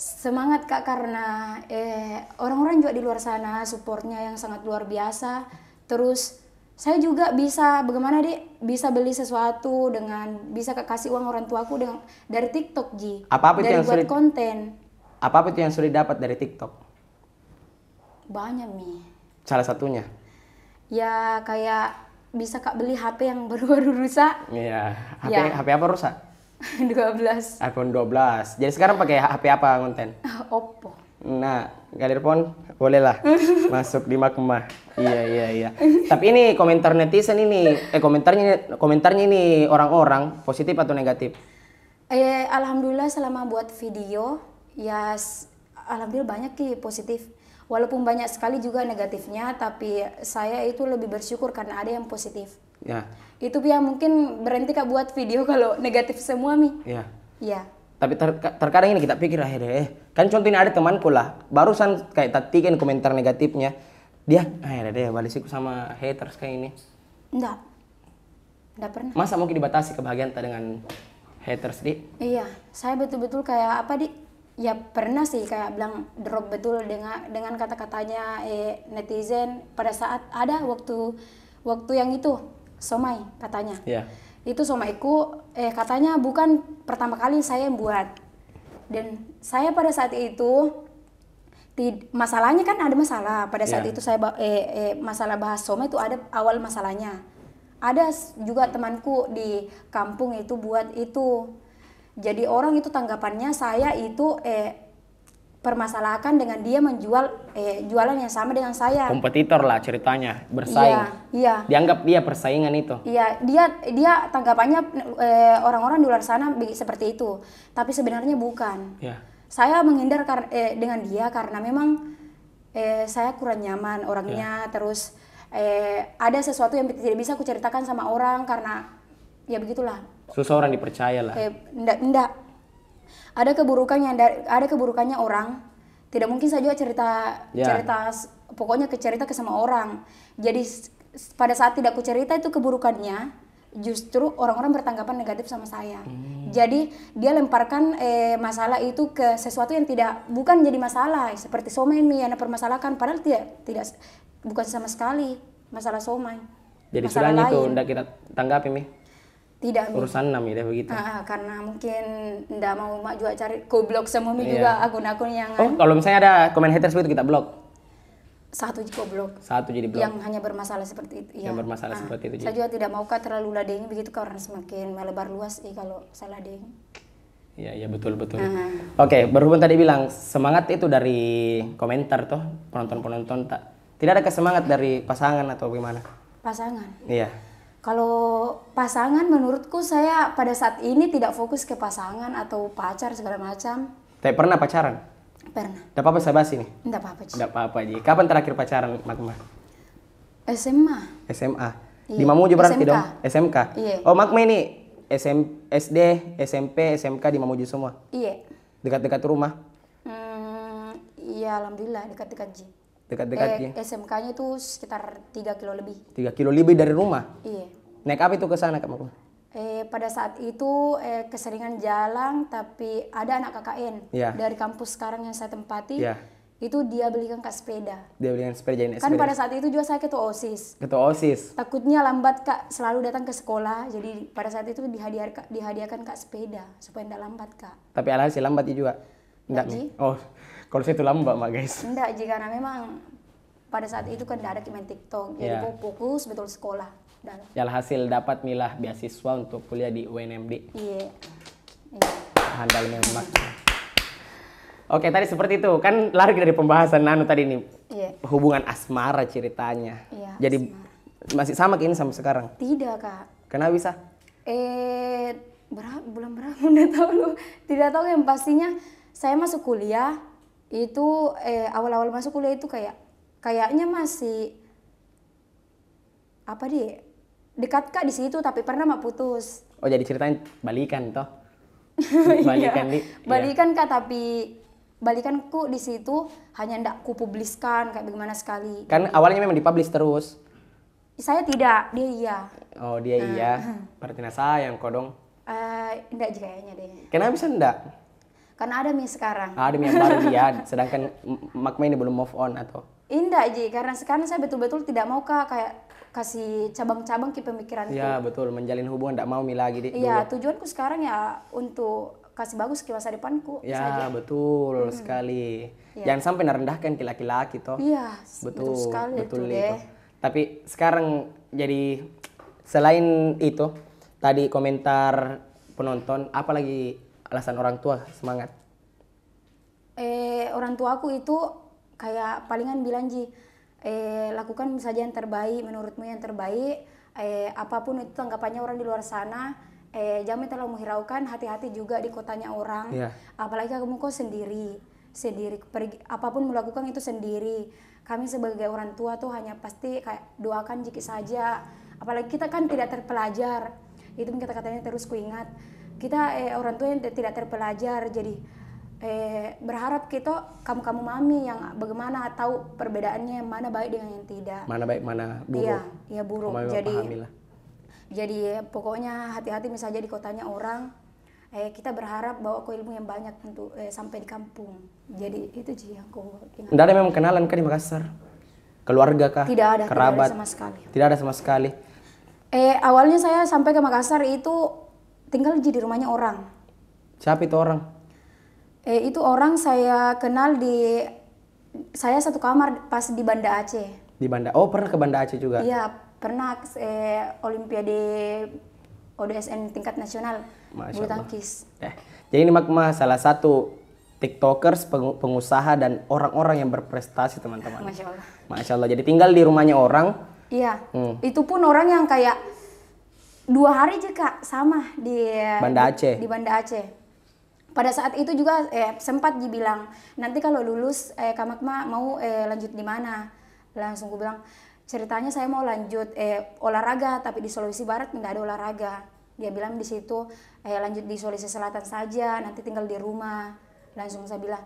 A: Semangat kak karena eh orang-orang juga di luar sana supportnya yang sangat luar biasa. Terus saya juga bisa bagaimana dek bisa beli sesuatu dengan bisa kasih uang orang tuaku dengan dari TikTok ji apa apa dari yang buat sulit, konten
B: apa apa itu yang sulit dapat dari TikTok
A: banyak mi salah satunya ya kayak bisa kak beli HP yang baru-baru rusak
B: iya HP ya. HP apa rusak
A: 12
B: iPhone 12 jadi sekarang pakai HP apa konten Oppo nah galir pon bolehlah masuk di magma. Iya iya iya. Tapi ini komentar netizen ini eh komentarnya komentarnya ini orang-orang positif atau negatif?
A: Eh alhamdulillah selama buat video ya alhamdulillah banyak sih positif. Walaupun banyak sekali juga negatifnya tapi saya itu lebih bersyukur karena ada yang positif. Ya. Itu ya mungkin berhenti kak buat video kalau negatif semua mi. Ya. Ya
B: tapi ter, terkadang ini kita pikir akhirnya eh kan contohnya ada temanku lah barusan kayak tadi kan komentar negatifnya dia akhirnya deh balisiku sama haters kayak ini
A: enggak enggak pernah masa mungkin
B: dibatasi kebahagiaan tak dengan haters di
A: iya saya betul-betul kayak apa di ya pernah sih kayak bilang drop betul dengan dengan kata-katanya eh, netizen pada saat ada waktu waktu yang itu somai katanya yeah. itu somaiku eh katanya bukan pertama kali saya buat dan saya pada saat itu masalahnya kan ada masalah pada saat yeah. itu saya eh, eh, masalah bahas soma itu ada awal masalahnya ada juga temanku di kampung itu buat itu jadi orang itu tanggapannya saya itu eh permasalahkan dengan dia menjual eh, jualan yang sama dengan saya.
B: Kompetitor lah ceritanya, bersaing. Iya, iya. Dianggap dia persaingan itu.
A: Iya, dia dia tanggapannya eh, orang-orang di luar sana seperti itu, tapi sebenarnya bukan. Iya. Saya menghindar kar- eh, dengan dia karena memang eh, saya kurang nyaman orangnya, iya. terus eh, ada sesuatu yang tidak bisa aku ceritakan sama orang karena ya begitulah.
B: Susah orang dipercaya lah. Eh,
A: enggak, enggak ada keburukan yang dari, ada keburukannya orang tidak mungkin saya juga cerita yeah. cerita pokoknya ke cerita ke sama orang jadi pada saat tidak ku cerita itu keburukannya justru orang-orang bertanggapan negatif sama saya hmm. jadi dia lemparkan eh, masalah itu ke sesuatu yang tidak bukan jadi masalah seperti somai mie yang permasalahkan padahal tidak tidak bukan sama sekali masalah somai jadi masalah lain. itu tidak
B: kita tanggapi nih
A: tidak urusan
B: enam ya begitu
A: uh, karena mungkin tidak mau mak juga cari ku blok semua yeah. juga akun-akun yang
B: oh kalau misalnya ada komen haters begitu kita blok
A: satu jadi blok
B: satu jadi blok yang
A: hanya bermasalah seperti itu iya. yang
B: bermasalah uh, seperti itu saya juga
A: tidak mau kak terlalu lading begitu karena semakin melebar luas eh, kalau salah ding
B: Iya, iya betul betul. Uh -huh. Oke, okay, berhubung tadi bilang semangat itu dari komentar toh penonton penonton tak. Tidak ada kesemangat dari pasangan atau bagaimana Pasangan. Iya.
A: Kalau pasangan menurutku saya pada saat ini tidak fokus ke pasangan atau pacar segala macam.
B: Tapi pernah pacaran? Pernah. Tidak apa-apa saya bahas ini? Tidak apa-apa. Tidak apa-apa, aja. Kapan terakhir pacaran, Magma?
A: SMA.
B: SMA. Iya. Di Mamuju berarti SMK. dong? SMK. Iya. Oh, Magma ini SM, SD, SMP, SMK di Mamuju semua? Iya. Dekat-dekat rumah?
A: Hmm, iya, Alhamdulillah. Dekat-dekat, Ji
B: dekat dekat Eh,
A: SMK-nya itu sekitar 3 kilo lebih.
B: 3 kilo lebih dari rumah? Iya. Naik apa itu ke sana, Kak Mako?
A: Eh, pada saat itu eh, keseringan jalan, tapi ada anak KKN yeah. dari kampus sekarang yang saya tempati. Yeah. Itu dia belikan kak sepeda.
B: Dia belikan sepeda jadi Kan sepeda. pada saat
A: itu juga saya ketua OSIS.
B: Ketua OSIS.
A: Takutnya lambat Kak selalu datang ke sekolah. Jadi pada saat itu kak, dihadiahkan Kak sepeda supaya tidak lambat Kak.
B: Tapi alhasil lambat ya juga. Enggak. Oh. Kalau itu lama mbak, mbak guys.
A: Enggak, jika memang pada saat itu kan tidak ada kemen TikTok, jadi yeah. Iya. fokus betul sekolah. Dan
B: ya, hasil dapat milah beasiswa untuk kuliah di UNMD.
A: Iya. Yeah. Yeah.
B: Handal memang. Oke, tadi seperti itu. Kan lari dari pembahasan Nano tadi nih. Yeah. Hubungan asmara ceritanya. Yeah, Jadi asmara. masih sama kini sama sekarang?
A: Tidak, Kak. Kenapa bisa? Eh, berapa bulan berapa Tidak tahu lu. Tidak tahu yang pastinya saya masuk kuliah itu eh, awal-awal masuk kuliah itu kayak kayaknya masih apa dia dekat kak di situ tapi pernah mah putus
B: oh jadi ceritain balikan toh
A: iya, balikan di
B: iya. balikan
A: kak tapi balikan ku di situ hanya ndak ku publiskan kayak bagaimana sekali kan awalnya
B: memang dipublish terus
A: saya tidak dia iya
B: oh dia ah. iya berarti nah, yang kodong
A: uh, eh, ndak juga kayaknya deh
B: kenapa bisa ndak
A: karena ada mie sekarang. Ah, ada mie yang baru dia,
B: sedangkan Magma ini belum move on atau?
A: Indah Ji, karena sekarang saya betul-betul tidak mau kak kayak kasih cabang-cabang ke pemikiran Iya
B: betul, menjalin hubungan tidak mau mie lagi Iya
A: tujuanku sekarang ya untuk kasih bagus ke masa depanku. Ya
B: betul hmm. sekali. Ya. Jangan sampai merendahkan ke laki-laki toh. Iya betul, betul sekali betul itu. Deh. Tapi sekarang jadi selain itu tadi komentar penonton, apalagi alasan orang tua
A: semangat? Eh orang tua aku itu kayak palingan bilang ji eh lakukan saja yang terbaik menurutmu yang terbaik eh apapun itu tanggapannya orang di luar sana eh jangan terlalu menghiraukan hati-hati juga di kotanya orang yeah. apalagi kamu kok sendiri sendiri pergi apapun melakukan itu sendiri kami sebagai orang tua tuh hanya pasti kayak doakan jika saja apalagi kita kan tidak terpelajar itu kata-katanya terus kuingat kita eh, orang tua yang tidak terpelajar jadi eh, berharap kita kamu-kamu mami yang bagaimana tahu perbedaannya mana baik dengan yang tidak.
B: Mana baik mana buruk. Iya,
A: ya buruk. kamu jadi jadi Jadi pokoknya hati-hati misalnya di kotanya orang eh kita berharap bawa kau ilmu yang banyak untuk eh, sampai di kampung. Jadi itu sih yang aku ingat. Tidak ada memang kenalan kan
B: di Makassar? Keluarga kah? Tidak ada, kerabat? Tidak ada sama sekali. Tidak ada sama sekali.
A: Eh awalnya saya sampai ke Makassar itu tinggal di rumahnya orang.
B: Siapa itu orang?
A: Eh, itu orang saya kenal di saya satu kamar pas di Banda Aceh.
B: Di Banda. Oh, pernah ke Banda Aceh juga? Iya,
A: pernah eh olimpiade ODSN tingkat nasional bulu tangkis. Eh,
B: jadi ini Magma salah satu TikTokers, pengusaha dan orang-orang yang berprestasi teman-teman. Masya Allah. Jadi tinggal di rumahnya orang. Iya. Hmm.
A: Itu pun orang yang kayak dua hari aja kak sama di Banda Aceh di, di Banda Aceh pada saat itu juga eh, sempat dibilang nanti kalau lulus eh, kamakma mau eh, lanjut di mana langsung gue bilang ceritanya saya mau lanjut eh, olahraga tapi di Sulawesi Barat nggak ada olahraga dia bilang di situ eh, lanjut di Sulawesi Selatan saja nanti tinggal di rumah langsung saya bilang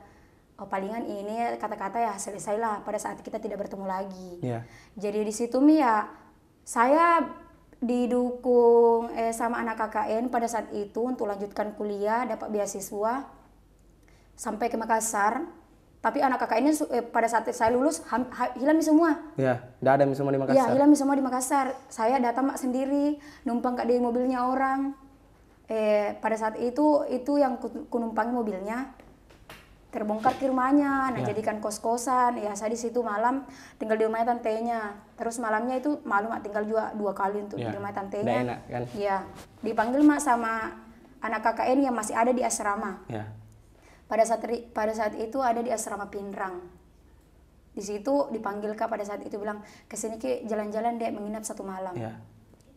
A: oh palingan ini kata-kata ya selesailah pada saat kita tidak bertemu lagi. Yeah. Jadi di situ mi ya saya didukung eh, sama anak KKN pada saat itu untuk lanjutkan kuliah dapat beasiswa sampai ke Makassar tapi anak kkn ini eh, pada saat saya lulus ha, hilang semua.
B: ya tidak ada semua di ya, Makassar. ya hilang
A: semua di Makassar. Saya datang mak sendiri, numpang kak di mobilnya orang. Eh, pada saat itu itu yang kunumpangi mobilnya terbongkar ke rumahnya, nah ya. jadikan kos-kosan, ya saya di situ malam tinggal di rumahnya tantenya. Terus malamnya itu malu mak tinggal juga dua kali untuk ya. di rumah tantenya. kan? Iya. Dipanggil mak sama anak KKN yang masih ada di asrama. Ya. Pada saat pada saat itu ada di asrama Pinrang, Di situ dipanggil kak pada saat itu bilang kesini ke jalan-jalan deh menginap satu malam. Ya.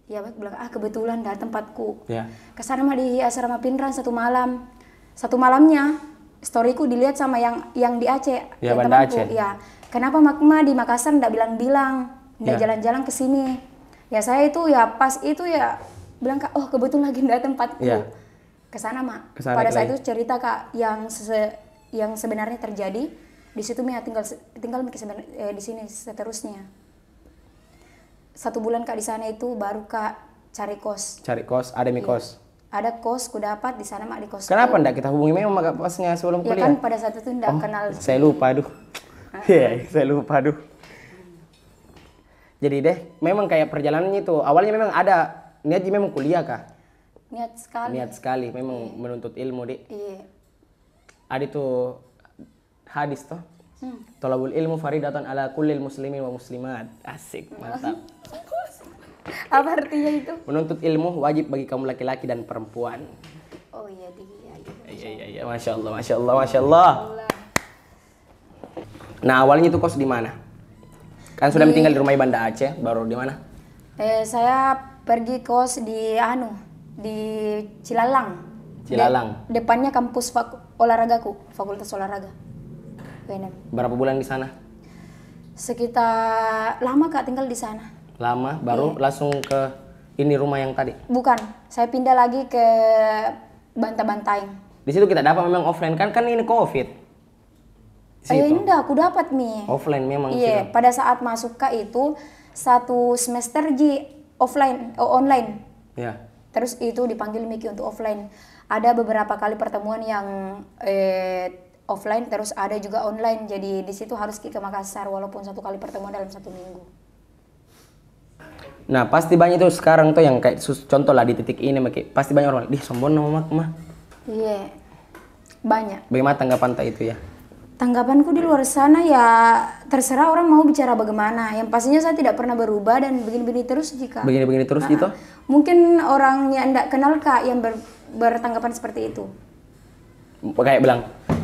A: Ya bilang ah kebetulan dah tempatku. Ya. Kesana mah di asrama Pinrang satu malam. Satu malamnya storyku dilihat sama yang yang di Aceh ya, yang temanku Aceh. ya kenapa Makma di Makassar ndak bilang-bilang ndak ya. jalan-jalan ke sini ya saya itu ya pas itu ya bilang kak oh kebetulan lagi ndak tempatku ya. ke sana mak Kesana pada saat itu cerita kak yang se yang sebenarnya terjadi di situ Mia tinggal tinggal eh, di sini seterusnya satu bulan kak di sana itu baru kak cari kos
B: cari kos ada mikos
A: ada kos ku dapat di sana mak di kos kenapa ndak
B: kita hubungi memang mak pasnya sebelum ya kuliah kan pada
A: saat itu ndak oh, kenal saya
B: lupa aduh ah. ya yeah, saya lupa aduh jadi deh memang kayak perjalanannya itu awalnya memang ada niat memang kuliah kah
A: niat sekali niat
B: sekali memang yeah. menuntut ilmu deh iya yeah. ada tuh hadis toh, hmm. tolabul ilmu faridatan ala kullil muslimin wa muslimat asik mantap
A: apa artinya itu
B: menuntut ilmu wajib bagi kaum laki-laki dan perempuan oh iya iya iya iya iya, iya, iya, iya. masya allah masya allah masya allah nah awalnya itu kos di mana kan sudah di... tinggal di rumah Banda Aceh baru di mana
A: eh saya pergi kos di anu di Cilalang Cilalang De depannya kampus fak olahragaku fakultas olahraga Benem.
B: berapa bulan di sana
A: sekitar lama kak tinggal di sana
B: lama baru iya. langsung ke ini rumah yang tadi
A: bukan saya pindah lagi ke Banta Bantaing
B: di situ kita dapat memang offline kan kan ini covid eh,
A: situ. Eh, enggak aku dapat mi
B: offline memang iya
A: pada saat masuk ke itu satu semester di offline oh, online ya terus itu dipanggil Miki untuk offline ada beberapa kali pertemuan yang eh, offline terus ada juga online jadi di situ harus ke Makassar walaupun satu kali pertemuan dalam satu minggu
B: Nah pasti banyak itu sekarang tuh yang kayak contoh lah di titik ini kayak, pasti banyak orang, dih sombong nama mah.
A: Iya, yeah. banyak.
B: Bagaimana tanggapan tak itu ya?
A: Tanggapanku di luar sana ya terserah orang mau bicara bagaimana. Yang pastinya saya tidak pernah berubah dan begini-begini terus jika. Begini-begini terus nah, gitu? Mungkin orang yang tidak kenal kak yang ber, bertanggapan seperti itu.
B: Kayak bilang,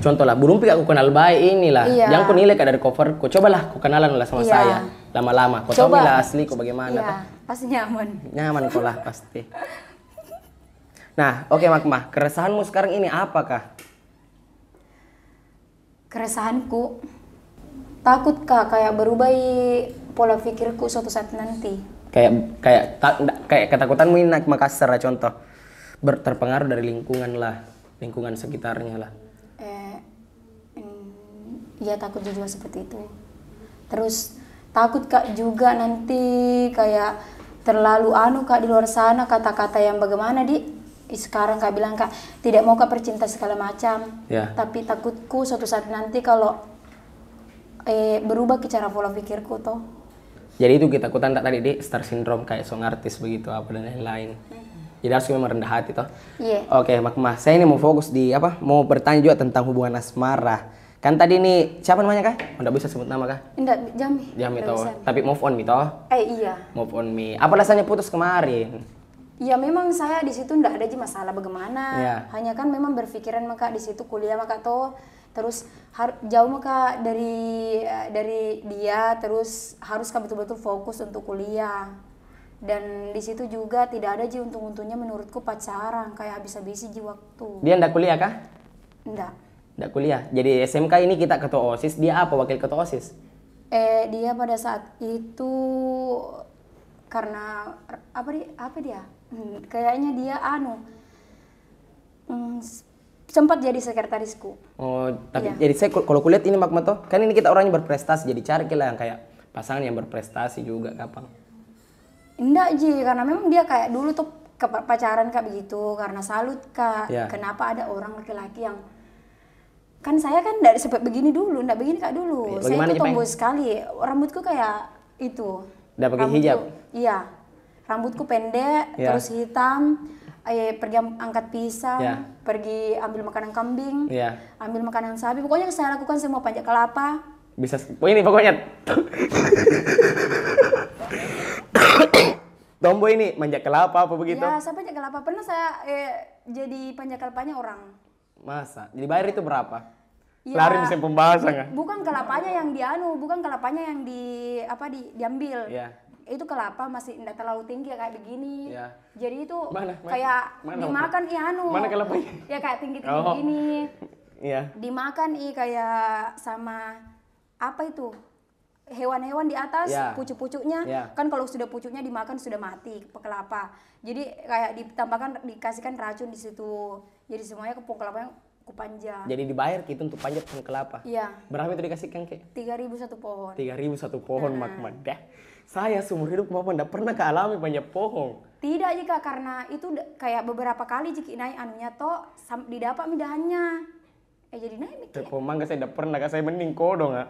B: contoh lah burung pik aku kenal baik inilah iya. yang aku nilai dari cover ku cobalah kau kenalan lah sama iya. saya lama-lama kau tahu lah asli kau bagaimana iya.
A: Pasti nyaman.
B: Nyaman kolah pasti. Nah, oke okay, Makma, keresahanmu sekarang ini apakah?
A: Keresahanku takut kak kayak berubah pola pikirku suatu saat nanti.
B: Kayak kayak ta, kayak ketakutanmu ini naik Makassar lah contoh. berterpengaruh dari lingkungan lah, lingkungan sekitarnya lah.
A: Eh, ya takut juga seperti itu. Terus takut kak juga nanti kayak terlalu anu kak di luar sana kata-kata yang bagaimana di sekarang kak bilang kak tidak mau kak percinta segala macam yeah. tapi takutku suatu saat nanti kalau eh, berubah ke cara pola pikirku toh
B: jadi itu kita kutan tak tadi di star syndrome kayak song artis begitu apa dan lain-lain hmm jadi harus memang rendah hati toh yeah. oke okay, makmah saya ini mau fokus di apa mau bertanya juga tentang hubungan asmara Kan tadi ini siapa namanya kah? Anda oh, enggak bisa sebut nama kah?
A: Enggak, Jami.
B: Jami toh. Tapi move on mi toh. Eh iya. Move on mi. Apa rasanya putus kemarin?
A: Ya memang saya di situ ndak ada aja masalah bagaimana. Ya. Hanya kan memang berpikiran maka di situ kuliah maka tuh terus jauh maka dari eh, dari dia terus harus kan betul-betul fokus untuk kuliah. Dan di situ juga tidak ada ji untung-untungnya menurutku pacaran kayak habis-habis ji waktu. Dia ndak kuliah kah? Enggak.
B: Nggak kuliah. Jadi SMK ini kita ketua OSIS, dia apa wakil ketua OSIS?
A: Eh, dia pada saat itu karena apa dia apa dia? Hmm, kayaknya dia anu hmm, sempat jadi sekretarisku.
B: Oh, tapi iya. jadi saya kalau kulihat ini Mak Mato, kan ini kita orangnya berprestasi, jadi cari lah yang kayak pasangan yang berprestasi juga kapan?
A: Enggak Ji, karena memang dia kayak dulu tuh ke pacaran kayak begitu karena salut kak. Yeah. Kenapa ada orang laki-laki yang kan saya kan dari sebab begini dulu, ndak begini kak dulu. Iya, saya itu tumbuh sekali, rambutku kayak itu. Ndak pakai hijab. Iya, rambutku pendek, yeah. terus hitam. Eh, pergi angkat pisang, yeah. pergi ambil makanan kambing, yeah. ambil makanan sapi. Pokoknya saya lakukan semua panjat kelapa.
B: Bisa, oh, ini pokoknya. Tombo ini manjat kelapa apa begitu? Ya, saya
A: panjat kelapa. Pernah saya eh, jadi panjat kelapanya orang.
B: Masa? bayar itu berapa?
A: Ya, Lari bisa pembahasan kan? Bukan kelapanya yang dianu, bukan kelapanya yang di apa di diambil. Ya. Itu kelapa masih tidak terlalu tinggi kayak begini. Ya. Jadi itu mana, kayak mana, dimakan mana, ianu. Mana kelapanya? Ya kayak tinggi-tinggi oh. gini. Iya. Dimakan i kayak sama apa itu? hewan-hewan di atas yeah. pucuk-pucuknya yeah. kan kalau sudah pucuknya dimakan sudah mati kelapa jadi kayak ditambahkan dikasihkan racun di situ jadi semuanya kepung kelapa yang kupanja
B: jadi dibayar kita gitu untuk panjat pohon kelapa iya yeah. berapa itu dikasihkan ke
A: tiga ribu satu pohon
B: tiga ribu satu pohon nah. mak saya seumur hidup bapak tidak pernah kealami banyak pohon
A: tidak jika karena itu kayak beberapa kali jika naik anunya toh didapat midahannya eh jadi naik
B: mikir. Oh, mangga saya tidak pernah, saya mending kodong ah.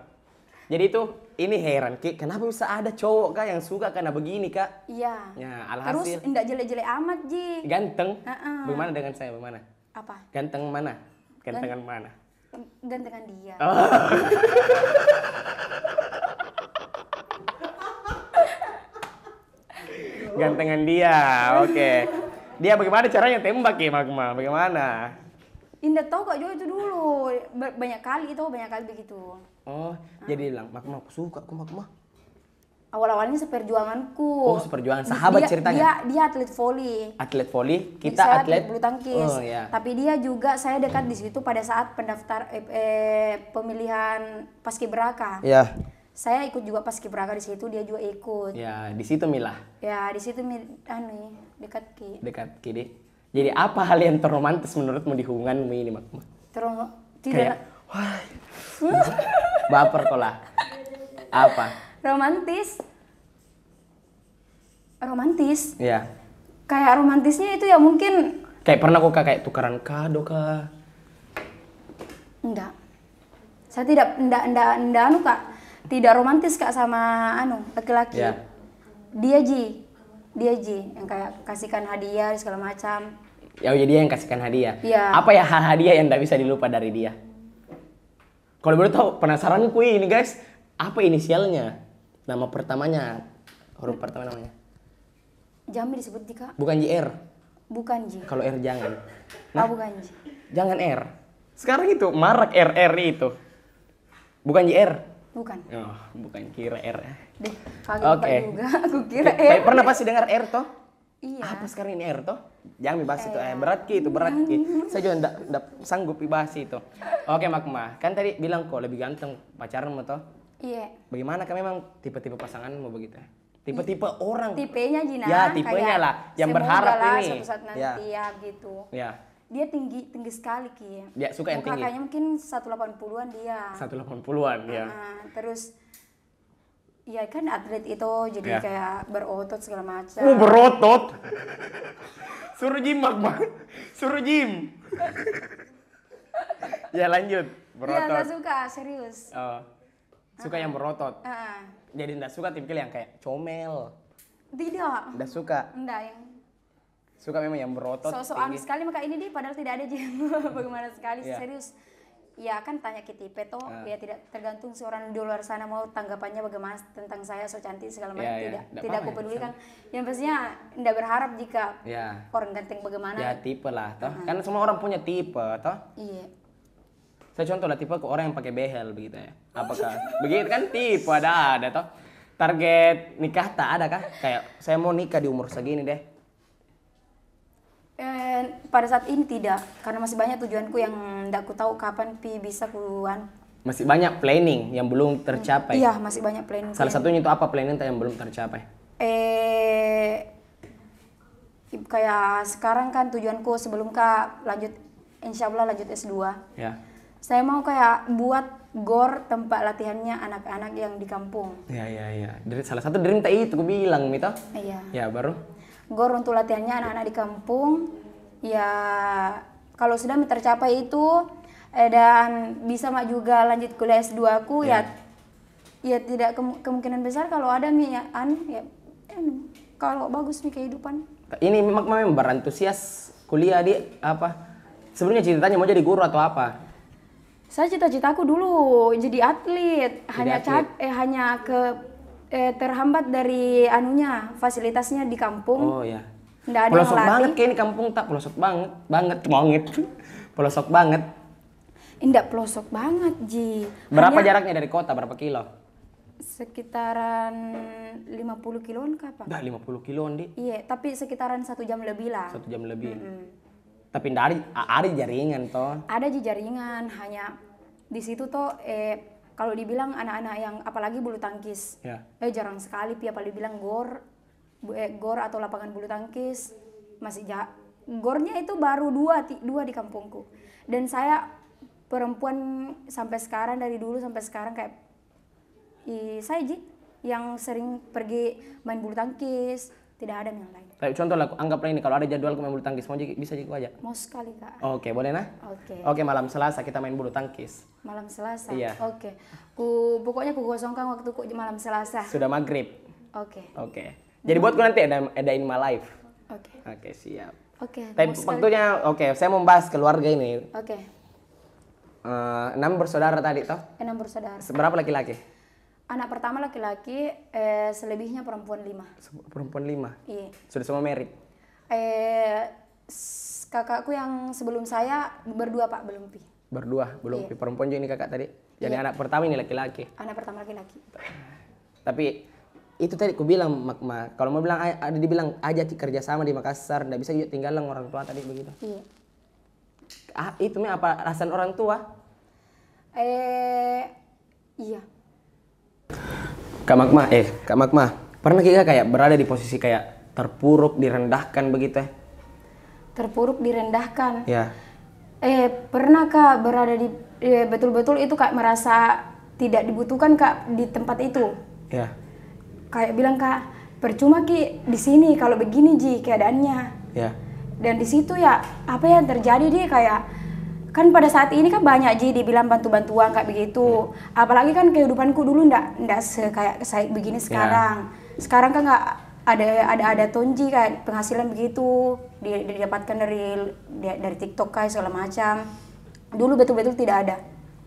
B: Jadi itu ini heran Ki, kenapa bisa ada cowok kak yang suka karena begini kak? Iya. Ya, alhasil. Terus
A: enggak jelek-jelek amat Ji.
B: Ganteng. Uh -uh. Bagaimana dengan saya? Bagaimana? Apa? Ganteng mana? Gantengan Gant mana?
A: Gantengan dia. Oh.
B: Gantengan dia, oke. Okay. Dia bagaimana caranya tembak ya Magma? Bagaimana?
A: Indah tau kok Jo itu dulu banyak kali itu banyak kali begitu
B: oh ah. jadi bilang mak aku suka aku mak
A: awal-awalnya seperjuanganku. Oh,
B: seperjuangan sahabat dia, ceritanya. Dia
A: dia atlet voli.
B: Atlet voli, kita saya atlet bulu tangkis. Oh, iya.
A: Tapi dia juga saya dekat di situ pada saat pendaftar eh, eh, pemilihan paskibraka. Iya. Saya ikut juga paskibraka di situ, dia juga ikut.
B: Iya, ya, di situ milah.
A: Ya, di situ anu dekat Ki.
B: Dekat Ki Jadi apa hal yang terromantis menurutmu di hubunganmu ini, Mak?
A: terom tidak Kayak,
B: Wah. Baper kok lah. Apa?
A: Romantis. Romantis. Iya. Kayak romantisnya itu ya mungkin
B: kayak pernah kok kayak tukaran kado kah?
A: Enggak. Saya tidak enggak enggak enggak anu Kak. Tidak romantis Kak sama anu laki-laki. Iya. Dia Ji. Dia Ji yang kayak kasihkan hadiah segala macam.
B: Ya, jadi dia yang kasihkan hadiah. Iya. Apa ya hal hadiah yang tidak bisa dilupa dari dia? Kalau baru tahu penasaran kui ini guys, apa inisialnya? Nama pertamanya, huruf pertama namanya.
A: Jami disebut di kak. Bukan JR. Bukan J.
B: Kalau R jangan. Oh, nah, oh, bukan J. Jangan R. Sekarang itu marak RR itu. Bukan JR. Bukan. Oh, bukan kira R. Deh, okay. juga. Aku kira R. Pernah pasti dengar R toh? Iya. Apa sekarang ini air toh? Jangan dibahas itu eh berat ki itu berat ki. Saya juga ndak ndak sanggup dibahas itu. Oke Makma, kan tadi bilang kok lebih ganteng pacaran mau toh? Iya. Bagaimana kan memang tipe-tipe pasangan mau begitu? Tipe-tipe orang.
A: Tipenya Jina. Ya tipenya lah yang berharap lah, ini. Suatu saat ya. nanti ya, ya gitu. Ya dia tinggi tinggi sekali ki ya. suka yang Muka tinggi. Kakaknya mungkin 180-an dia.
B: 180-an ya.
A: Nah, terus Iya kan atlet itu jadi yeah. kayak berotot segala macam. Oh berotot?
B: Suruh gym bang, suruh gym. ya lanjut berotot. Iya nggak
A: suka serius.
B: Uh, suka yang berotot. Uh Jadi enggak suka tipikal yang kayak comel.
A: Tidak. Nggak suka. Enggak yang
B: suka memang yang berotot. So-soan gitu. sekali
A: maka ini deh padahal tidak ada jam bagaimana sekali yeah. serius ya kan tanya ke tipe toh uh. ya tidak tergantung seorang di luar sana mau tanggapannya bagaimana tentang saya so cantik segala macam yeah, iya. tidak yeah. tidak aku peduli kan yang pastinya tidak berharap jika yeah. orang ganteng bagaimana ya
B: tipe lah toh uh. kan semua orang punya tipe toh iya saya contoh lah tipe ke orang yang pakai behel begitu ya apakah begitu kan tipe ada ada toh target nikah tak ada kah kayak saya mau nikah di umur segini deh
A: Eh, pada saat ini tidak, karena masih banyak tujuanku yang tidak ku tahu kapan pi bisa kuan.
B: Masih banyak planning yang belum tercapai. iya, masih
A: banyak planning. Salah
B: planning. satunya itu apa planning yang belum tercapai?
A: Eh, kayak sekarang kan tujuanku sebelum kak lanjut, insya Allah lanjut S2. Ya. Saya mau kayak buat gor tempat latihannya anak-anak yang di kampung.
B: Iya iya iya. Dari salah satu dari itu aku bilang, Mita. Iya. Ya baru
A: gor untuk latihannya anak-anak di kampung ya kalau sudah tercapai itu eh, dan bisa mak juga lanjut kuliah S2 aku yeah. ya ya tidak kem kemungkinan besar kalau ada mi ya an ya, ya kalau bagus nih kehidupan
B: ini memang berantusias kuliah di apa sebenarnya ceritanya mau jadi guru atau apa
A: saya cita-citaku dulu jadi atlet jadi hanya atlet. Cat, eh, hanya ke eh, terhambat dari anunya fasilitasnya di kampung. Oh iya. Nggak ada pelosok yang banget kayak ini kampung tak pelosok
B: banget, banget banget, pelosok banget.
A: Indah eh, pelosok banget Ji. Berapa Hanya,
B: jaraknya dari kota? Berapa kilo?
A: Sekitaran 50 kiloan kah Pak? Dah
B: 50 kiloan di.
A: Iya, tapi sekitaran satu jam lebih lah.
B: Satu jam lebih. Mm -hmm. Tapi dari ada jaringan toh?
A: Ada ji jaringan, hanya di situ toh eh kalau dibilang anak-anak yang apalagi bulu tangkis yeah. eh jarang sekali Pia paling bilang gor eh, gor atau lapangan bulu tangkis masih ja gornya itu baru dua dua di kampungku dan saya perempuan sampai sekarang dari dulu sampai sekarang kayak i, saya ji yang sering pergi main bulu tangkis tidak ada yang lain.
B: Tapi contoh lah, anggaplah ini kalau ada jadwal main bulu tangkis, mau jadi bisa jadi gitu aja.
A: Mau sekali kak. Oke, okay, boleh nah? Oke. Okay. Oke okay,
B: malam Selasa kita main bulu tangkis.
A: Malam Selasa. Iya. Oke. Okay. Ku pokoknya ku kosongkan waktu ku malam Selasa. Sudah maghrib. Oke. Okay.
B: Oke. Okay. Jadi buatku nanti ada ada in my life. Oke. Okay. Oke okay, siap.
A: Oke. Okay, Tapi waktunya
B: oke, okay, saya mau bahas keluarga ini. Oke. Okay. Uh, eh, enam bersaudara tadi toh?
A: Enam bersaudara. Seberapa laki-laki? Anak pertama laki-laki, eh, selebihnya perempuan lima. Perempuan lima? Iya.
B: Sudah semua merit?
A: Eh, kakakku yang sebelum saya berdua pak, belum pi.
B: Berdua, belum iya. pi. Perempuan juga ini kakak tadi? Jadi iya. anak pertama ini laki-laki?
A: Anak pertama laki-laki.
B: Tapi itu tadi aku bilang makma kalau mau bilang ada dibilang aja kerja sama di Makassar ndak bisa tinggal tinggal orang tua tadi begitu iya ah, itu mi apa alasan orang tua
A: eh iya
B: Kak Magma, eh Kak Magma, pernah kita kayak berada di posisi kayak terpuruk, direndahkan begitu? Ya?
A: Terpuruk, direndahkan? Ya. Eh pernah kak berada di betul eh, betul-betul itu kak merasa tidak dibutuhkan kak di tempat itu? Ya. Kayak bilang kak, percuma ki di sini kalau begini ji keadaannya. Ya. Dan di situ ya apa yang terjadi dia kayak kan pada saat ini kan banyak ji dibilang bantu-bantuan kayak begitu hmm. apalagi kan kehidupanku dulu ndak ndak kayak saya begini ya. sekarang yeah. sekarang kan nggak ada ada ada tonji kayak penghasilan begitu didapatkan dari dari TikTok kayak segala macam dulu betul-betul tidak ada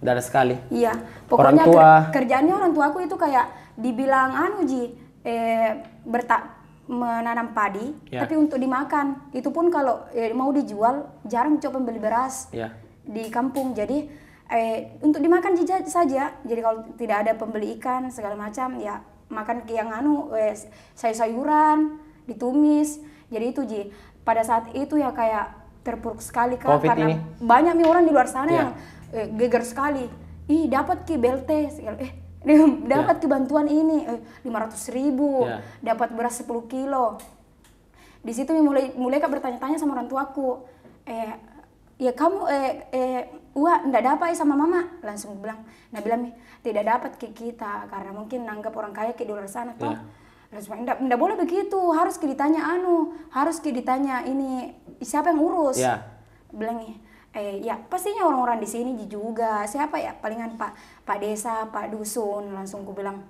B: tidak ada sekali iya
A: pokoknya orang tua. kerjaannya orang tuaku itu kayak dibilang anu ji eh, bertak menanam padi, yeah. tapi untuk dimakan. Itu pun kalau ya, mau dijual jarang coba beli beras. Yeah di kampung jadi eh untuk dimakan saja jadi kalau tidak ada pembeli ikan segala macam ya makan yang anu eh, sayur-sayuran ditumis jadi itu ji pada saat itu ya kayak terpuruk sekali kan COVID karena ini. banyak nih orang di luar sana yeah. yang eh, geger sekali ih dapat ki BLT eh ya. dapat yeah. ki bantuan ini eh, lima eh, ratus ribu yeah. dapat beras 10 kilo di situ mulai mulai kak bertanya-tanya sama orang tuaku eh ya kamu eh, eh Wah, ndak dapat ya sama mama. Langsung bilang, nah bilang nih, tidak dapat ke kita karena mungkin nanggap orang kaya ke luar sana toh. Yeah. ndak ndak boleh begitu, harus ke ditanya anu, harus ke ditanya ini siapa yang urus. Yeah. Bilang eh ya pastinya orang-orang di sini juga siapa ya palingan Pak Pak desa, Pak dusun. Langsung ku bilang,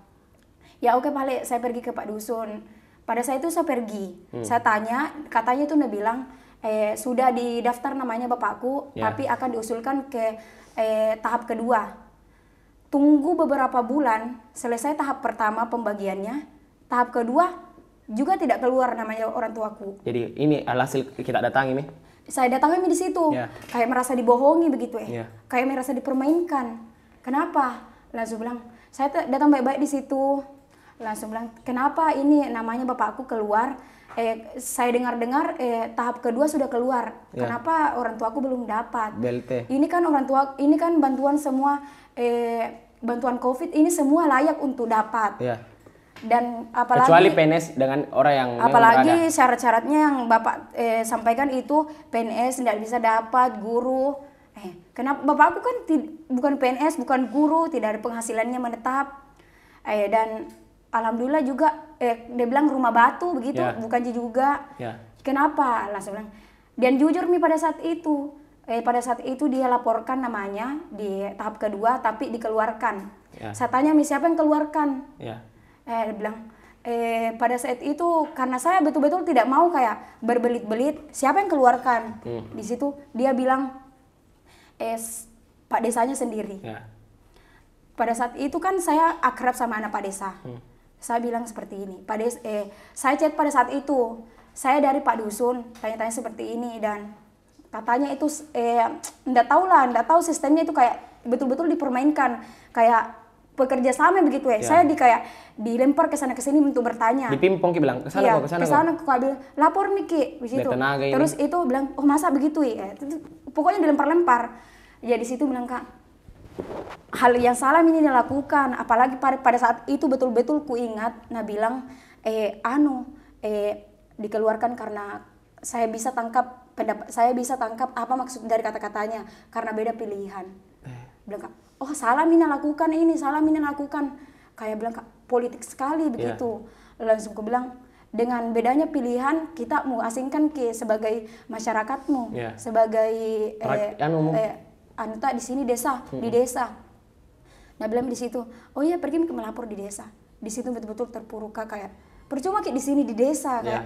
A: "Ya oke okay, Pak, saya pergi ke Pak dusun." Pada saat itu saya pergi. Hmm. Saya tanya, katanya tuh udah bilang, eh, sudah didaftar namanya bapakku, yeah. tapi akan diusulkan ke eh, tahap kedua. Tunggu beberapa bulan, selesai tahap pertama pembagiannya, tahap kedua juga tidak keluar namanya orang tuaku.
B: Jadi ini alhasil kita datangi nih.
A: Saya datangi di situ, yeah. kayak merasa dibohongi begitu eh. ya, eh. yeah. kayak merasa dipermainkan. Kenapa? Langsung bilang, saya datang baik-baik di situ. Langsung bilang, kenapa ini namanya bapakku keluar? eh saya dengar-dengar eh tahap kedua sudah keluar. Ya. Kenapa orang tuaku belum dapat? BLT. Ini kan orang tua ini kan bantuan semua eh bantuan Covid ini semua layak untuk dapat. Ya. Dan apalagi kecuali
B: PNS dengan orang yang apalagi
A: syarat-syaratnya yang Bapak eh, sampaikan itu PNS tidak bisa dapat, guru eh kenapa Bapak aku kan bukan PNS, bukan guru, tidak ada penghasilannya menetap. Eh dan alhamdulillah juga eh dia bilang rumah batu begitu yeah. bukan juga yeah. kenapa langsung bilang dan jujur mi pada saat itu eh pada saat itu dia laporkan namanya di tahap kedua tapi dikeluarkan yeah. saya tanya mi siapa yang keluarkan yeah. eh dia bilang eh pada saat itu karena saya betul-betul tidak mau kayak berbelit-belit siapa yang keluarkan hmm. di situ dia bilang eh pak desanya sendiri yeah. pada saat itu kan saya akrab sama anak pak desa hmm saya bilang seperti ini. Pada eh saya chat pada saat itu. Saya dari Pak Dusun tanya-tanya seperti ini dan katanya itu eh enggak tahu lah, enggak tahu sistemnya itu kayak betul-betul dipermainkan kayak pekerja sama begitu ya. ya. Saya di kayak dilempar ke sana ke sini untuk bertanya.
B: Dipimpong Ki bilang, ke sana ya, ke sana. Ke sana
A: lapor nih Ki, di situ Terus itu bilang, "Oh, masa begitu ya?" Pokoknya dilempar-lempar. Ya di situ bilang, "Kak, hal yang salah ini dilakukan apalagi pada saat itu betul-betul ku ingat nah bilang eh anu eh dikeluarkan karena saya bisa tangkap pendapat saya bisa tangkap apa maksud dari kata-katanya karena beda pilihan eh. bilang oh salah mina lakukan ini salah mina lakukan kayak bilang politik sekali iya. begitu yeah. langsung ku bilang dengan bedanya pilihan kita mau asingkan ke sebagai masyarakatmu yeah. sebagai eh, anu, eh anu tak di sini desa hmm. di desa nah bilang di situ oh iya pergi ke melapor di desa di situ betul-betul terpuruk kak kayak percuma kayak di sini di desa kak. yeah.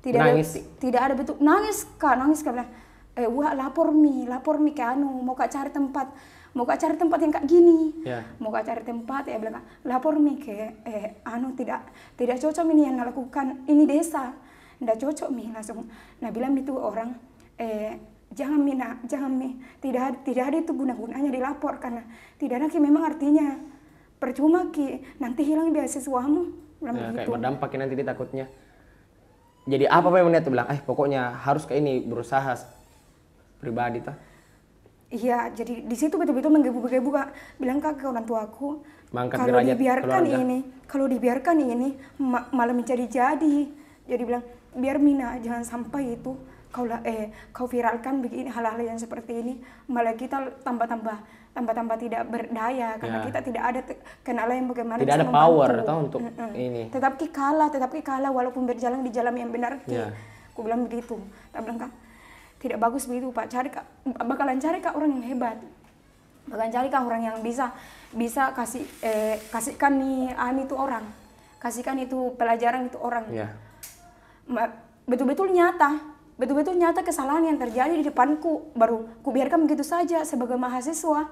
A: tidak nangis. ada tidak ada betul nangis kak nangis kak bilang eh wah lapor mi lapor mi kayak anu mau kak cari tempat mau kak cari tempat yang kayak gini yeah. mau kak cari tempat ya bilang lapor mi ke eh anu tidak tidak cocok ini yang lakukan ini desa tidak cocok mi langsung nah bilang itu orang eh jangan mina jangan mi tidak tidak ada itu guna gunanya dilapor karena tidak ada ki memang artinya percuma ki nanti hilang beasiswamu nah, gitu. kayak berdampak
B: ya nanti nanti ditakutnya jadi apa memang dia bilang eh pokoknya harus kayak ini berusaha pribadi tuh
A: Iya, jadi di situ betul-betul menggebu-gebu kak. Bilang kak ke orang tuaku, kalau dibiarkan keluarga. ini, kalau dibiarkan ini ma malah menjadi jadi. Jadi bilang biar Mina jangan sampai itu kau eh kau viralkan begini hal-hal yang seperti ini malah kita tambah-tambah tambah-tambah tidak berdaya karena ya. kita tidak ada kenalan yang bagaimana tidak ada membantu. power atau untuk mm -mm. ini tetap kalah tetapi kalah walaupun berjalan di jalan yang benar ki ya. aku bilang begitu tak bilang kak tidak bagus begitu pak cari kak bakalan cari kak orang yang hebat bakalan cari kak orang yang bisa bisa kasih eh, kasihkan nih an ah, itu orang kasihkan itu pelajaran itu orang ya. betul-betul nyata betul-betul nyata kesalahan yang terjadi di depanku baru ku biarkan begitu saja sebagai mahasiswa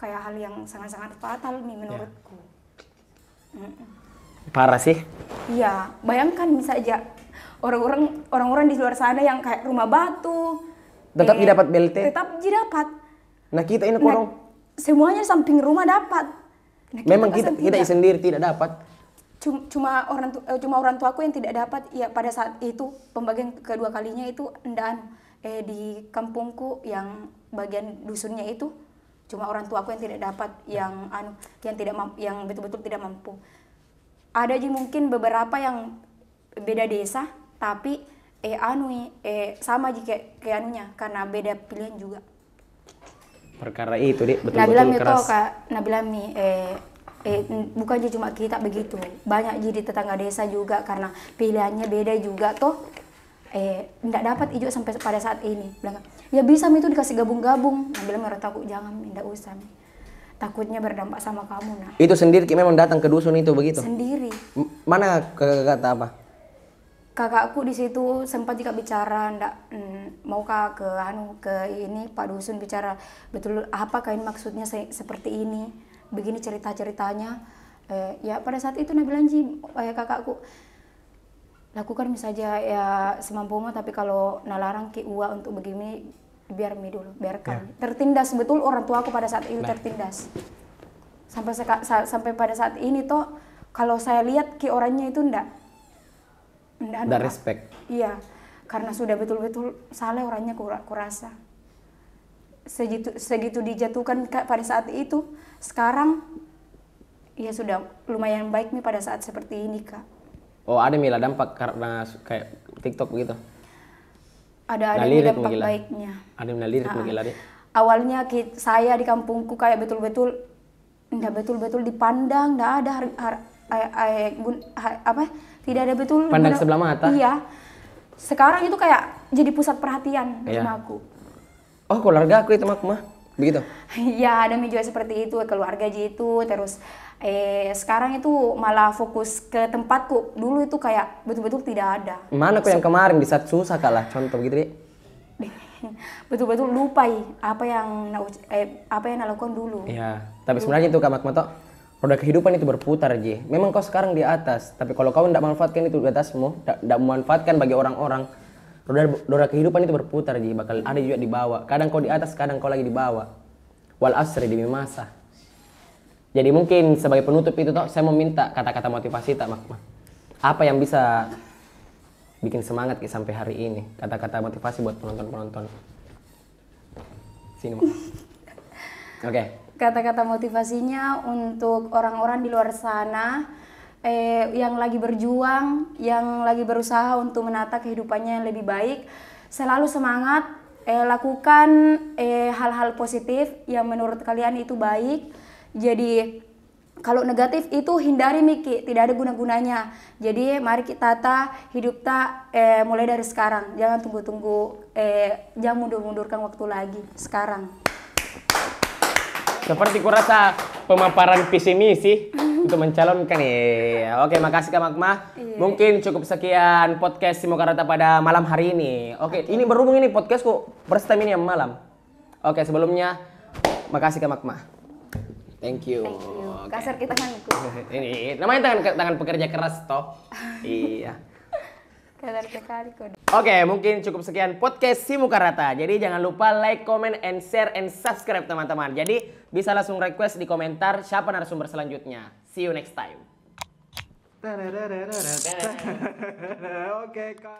A: kayak hal yang sangat-sangat fatal nih ya. menurutku ya. parah sih iya bayangkan aja orang-orang orang-orang di luar sana yang kayak rumah batu
B: tetap eh, dapat BLT
A: tetap dapat
B: nah kita ini nah, korong
A: nah, semuanya samping rumah dapat nah, kita memang kita kita sendiri
B: tidak dapat
A: cuma orang eh, cuma orang tuaku yang tidak dapat ya pada saat itu pembagian kedua kalinya itu endaan eh di kampungku yang bagian dusunnya itu cuma orang tuaku yang tidak dapat yang anu yang tidak yang betul-betul tidak mampu ada juga mungkin beberapa yang beda desa tapi eh anu eh sama aja kayak anunya karena beda pilihan juga
B: perkara itu deh
A: betul-betul Nabila keras. Nabila eh eh, bukan cuma kita begitu banyak jadi tetangga desa juga karena pilihannya beda juga toh eh tidak dapat ijo sampai pada saat ini bilang ya bisa itu dikasih gabung-gabung nah, bilang menurut aku jangan tidak usah mi. takutnya berdampak sama kamu nah
B: itu sendiri memang datang ke dusun itu begitu sendiri M mana kakak kata apa
A: kakakku di situ sempat juga bicara ndak mm, mau ke anu ke ini pak dusun bicara betul apa kain maksudnya se seperti ini begini cerita ceritanya eh, ya pada saat itu Nabi Lanji eh, kakakku lakukan misalnya ya semampu semampumu tapi kalau nalarang ki uwa untuk begini biar mi dulu biarkan ya. tertindas betul orang tua aku pada saat itu nah. tertindas sampai seka, sa, sampai pada saat ini toh kalau saya lihat ki orangnya itu ndak ndak ndak respect iya karena sudah betul-betul salah orangnya kurasa segitu segitu dijatuhkan pada saat itu sekarang ya sudah lumayan baik nih pada saat seperti ini kak.
B: Oh ada mila dampak karena kayak TikTok begitu?
A: Ada ada lirik dampak menggila. baiknya.
B: Ada mila lirik nah, menggila
A: Awalnya kita, saya di kampungku kayak betul-betul nggak betul-betul dipandang, nggak ada har, har, ay, ay, gun, ha, apa tidak ada betul pandang guna, sebelah mata. Iya. Sekarang itu kayak jadi pusat perhatian iya. sama aku.
B: Oh keluarga aku itu mah begitu?
A: Iya, ada juga seperti itu, keluarga itu terus eh sekarang itu malah fokus ke tempatku. Dulu itu kayak betul-betul tidak ada. Mana kok yang
B: kemarin bisa susah kalah contoh gitu deh.
A: betul-betul lupa apa yang eh, apa yang lakukan dulu.
B: ya tapi sebenarnya itu Kamat matok roda kehidupan itu berputar Ji. Memang kau sekarang di atas, tapi kalau kau tidak manfaatkan itu di atasmu, tidak memanfaatkan bagi orang-orang, roda roda kehidupan itu berputar jadi bakal ada juga di bawah kadang kau di atas kadang kau lagi di bawah wal asri demi masa jadi mungkin sebagai penutup itu toh saya mau minta kata-kata motivasi tak mak, apa yang bisa bikin semangat kayak sampai hari ini kata-kata motivasi buat penonton penonton sini oke okay.
A: kata-kata motivasinya untuk orang-orang di luar sana eh, yang lagi berjuang, yang lagi berusaha untuk menata kehidupannya yang lebih baik, selalu semangat, eh, lakukan hal eh, hal-hal positif yang menurut kalian itu baik. Jadi kalau negatif itu hindari Miki, tidak ada guna-gunanya. Jadi mari kita tata hidup tak eh, mulai dari sekarang. Jangan tunggu-tunggu, eh, jangan mundur-mundurkan waktu lagi. Sekarang.
B: Seperti kurasa pemaparan visi misi untuk mencalonkan ya. Oke, makasih Kak Magma. Iya. Mungkin cukup sekian podcast Karata pada malam hari ini. Oke, okay. ini berhubung ini podcastku first time ini yang malam. Oke, sebelumnya makasih Kak Magma. Thank you. Thank you. Kasar kita kan. ini namanya tangan tangan pekerja keras toh. iya. Oke, mungkin cukup sekian podcast si Muka Rata. Jadi jangan lupa like, comment, and share, and subscribe teman-teman. Jadi bisa langsung request di komentar siapa narasumber selanjutnya. See you next time.
A: Oke, okay,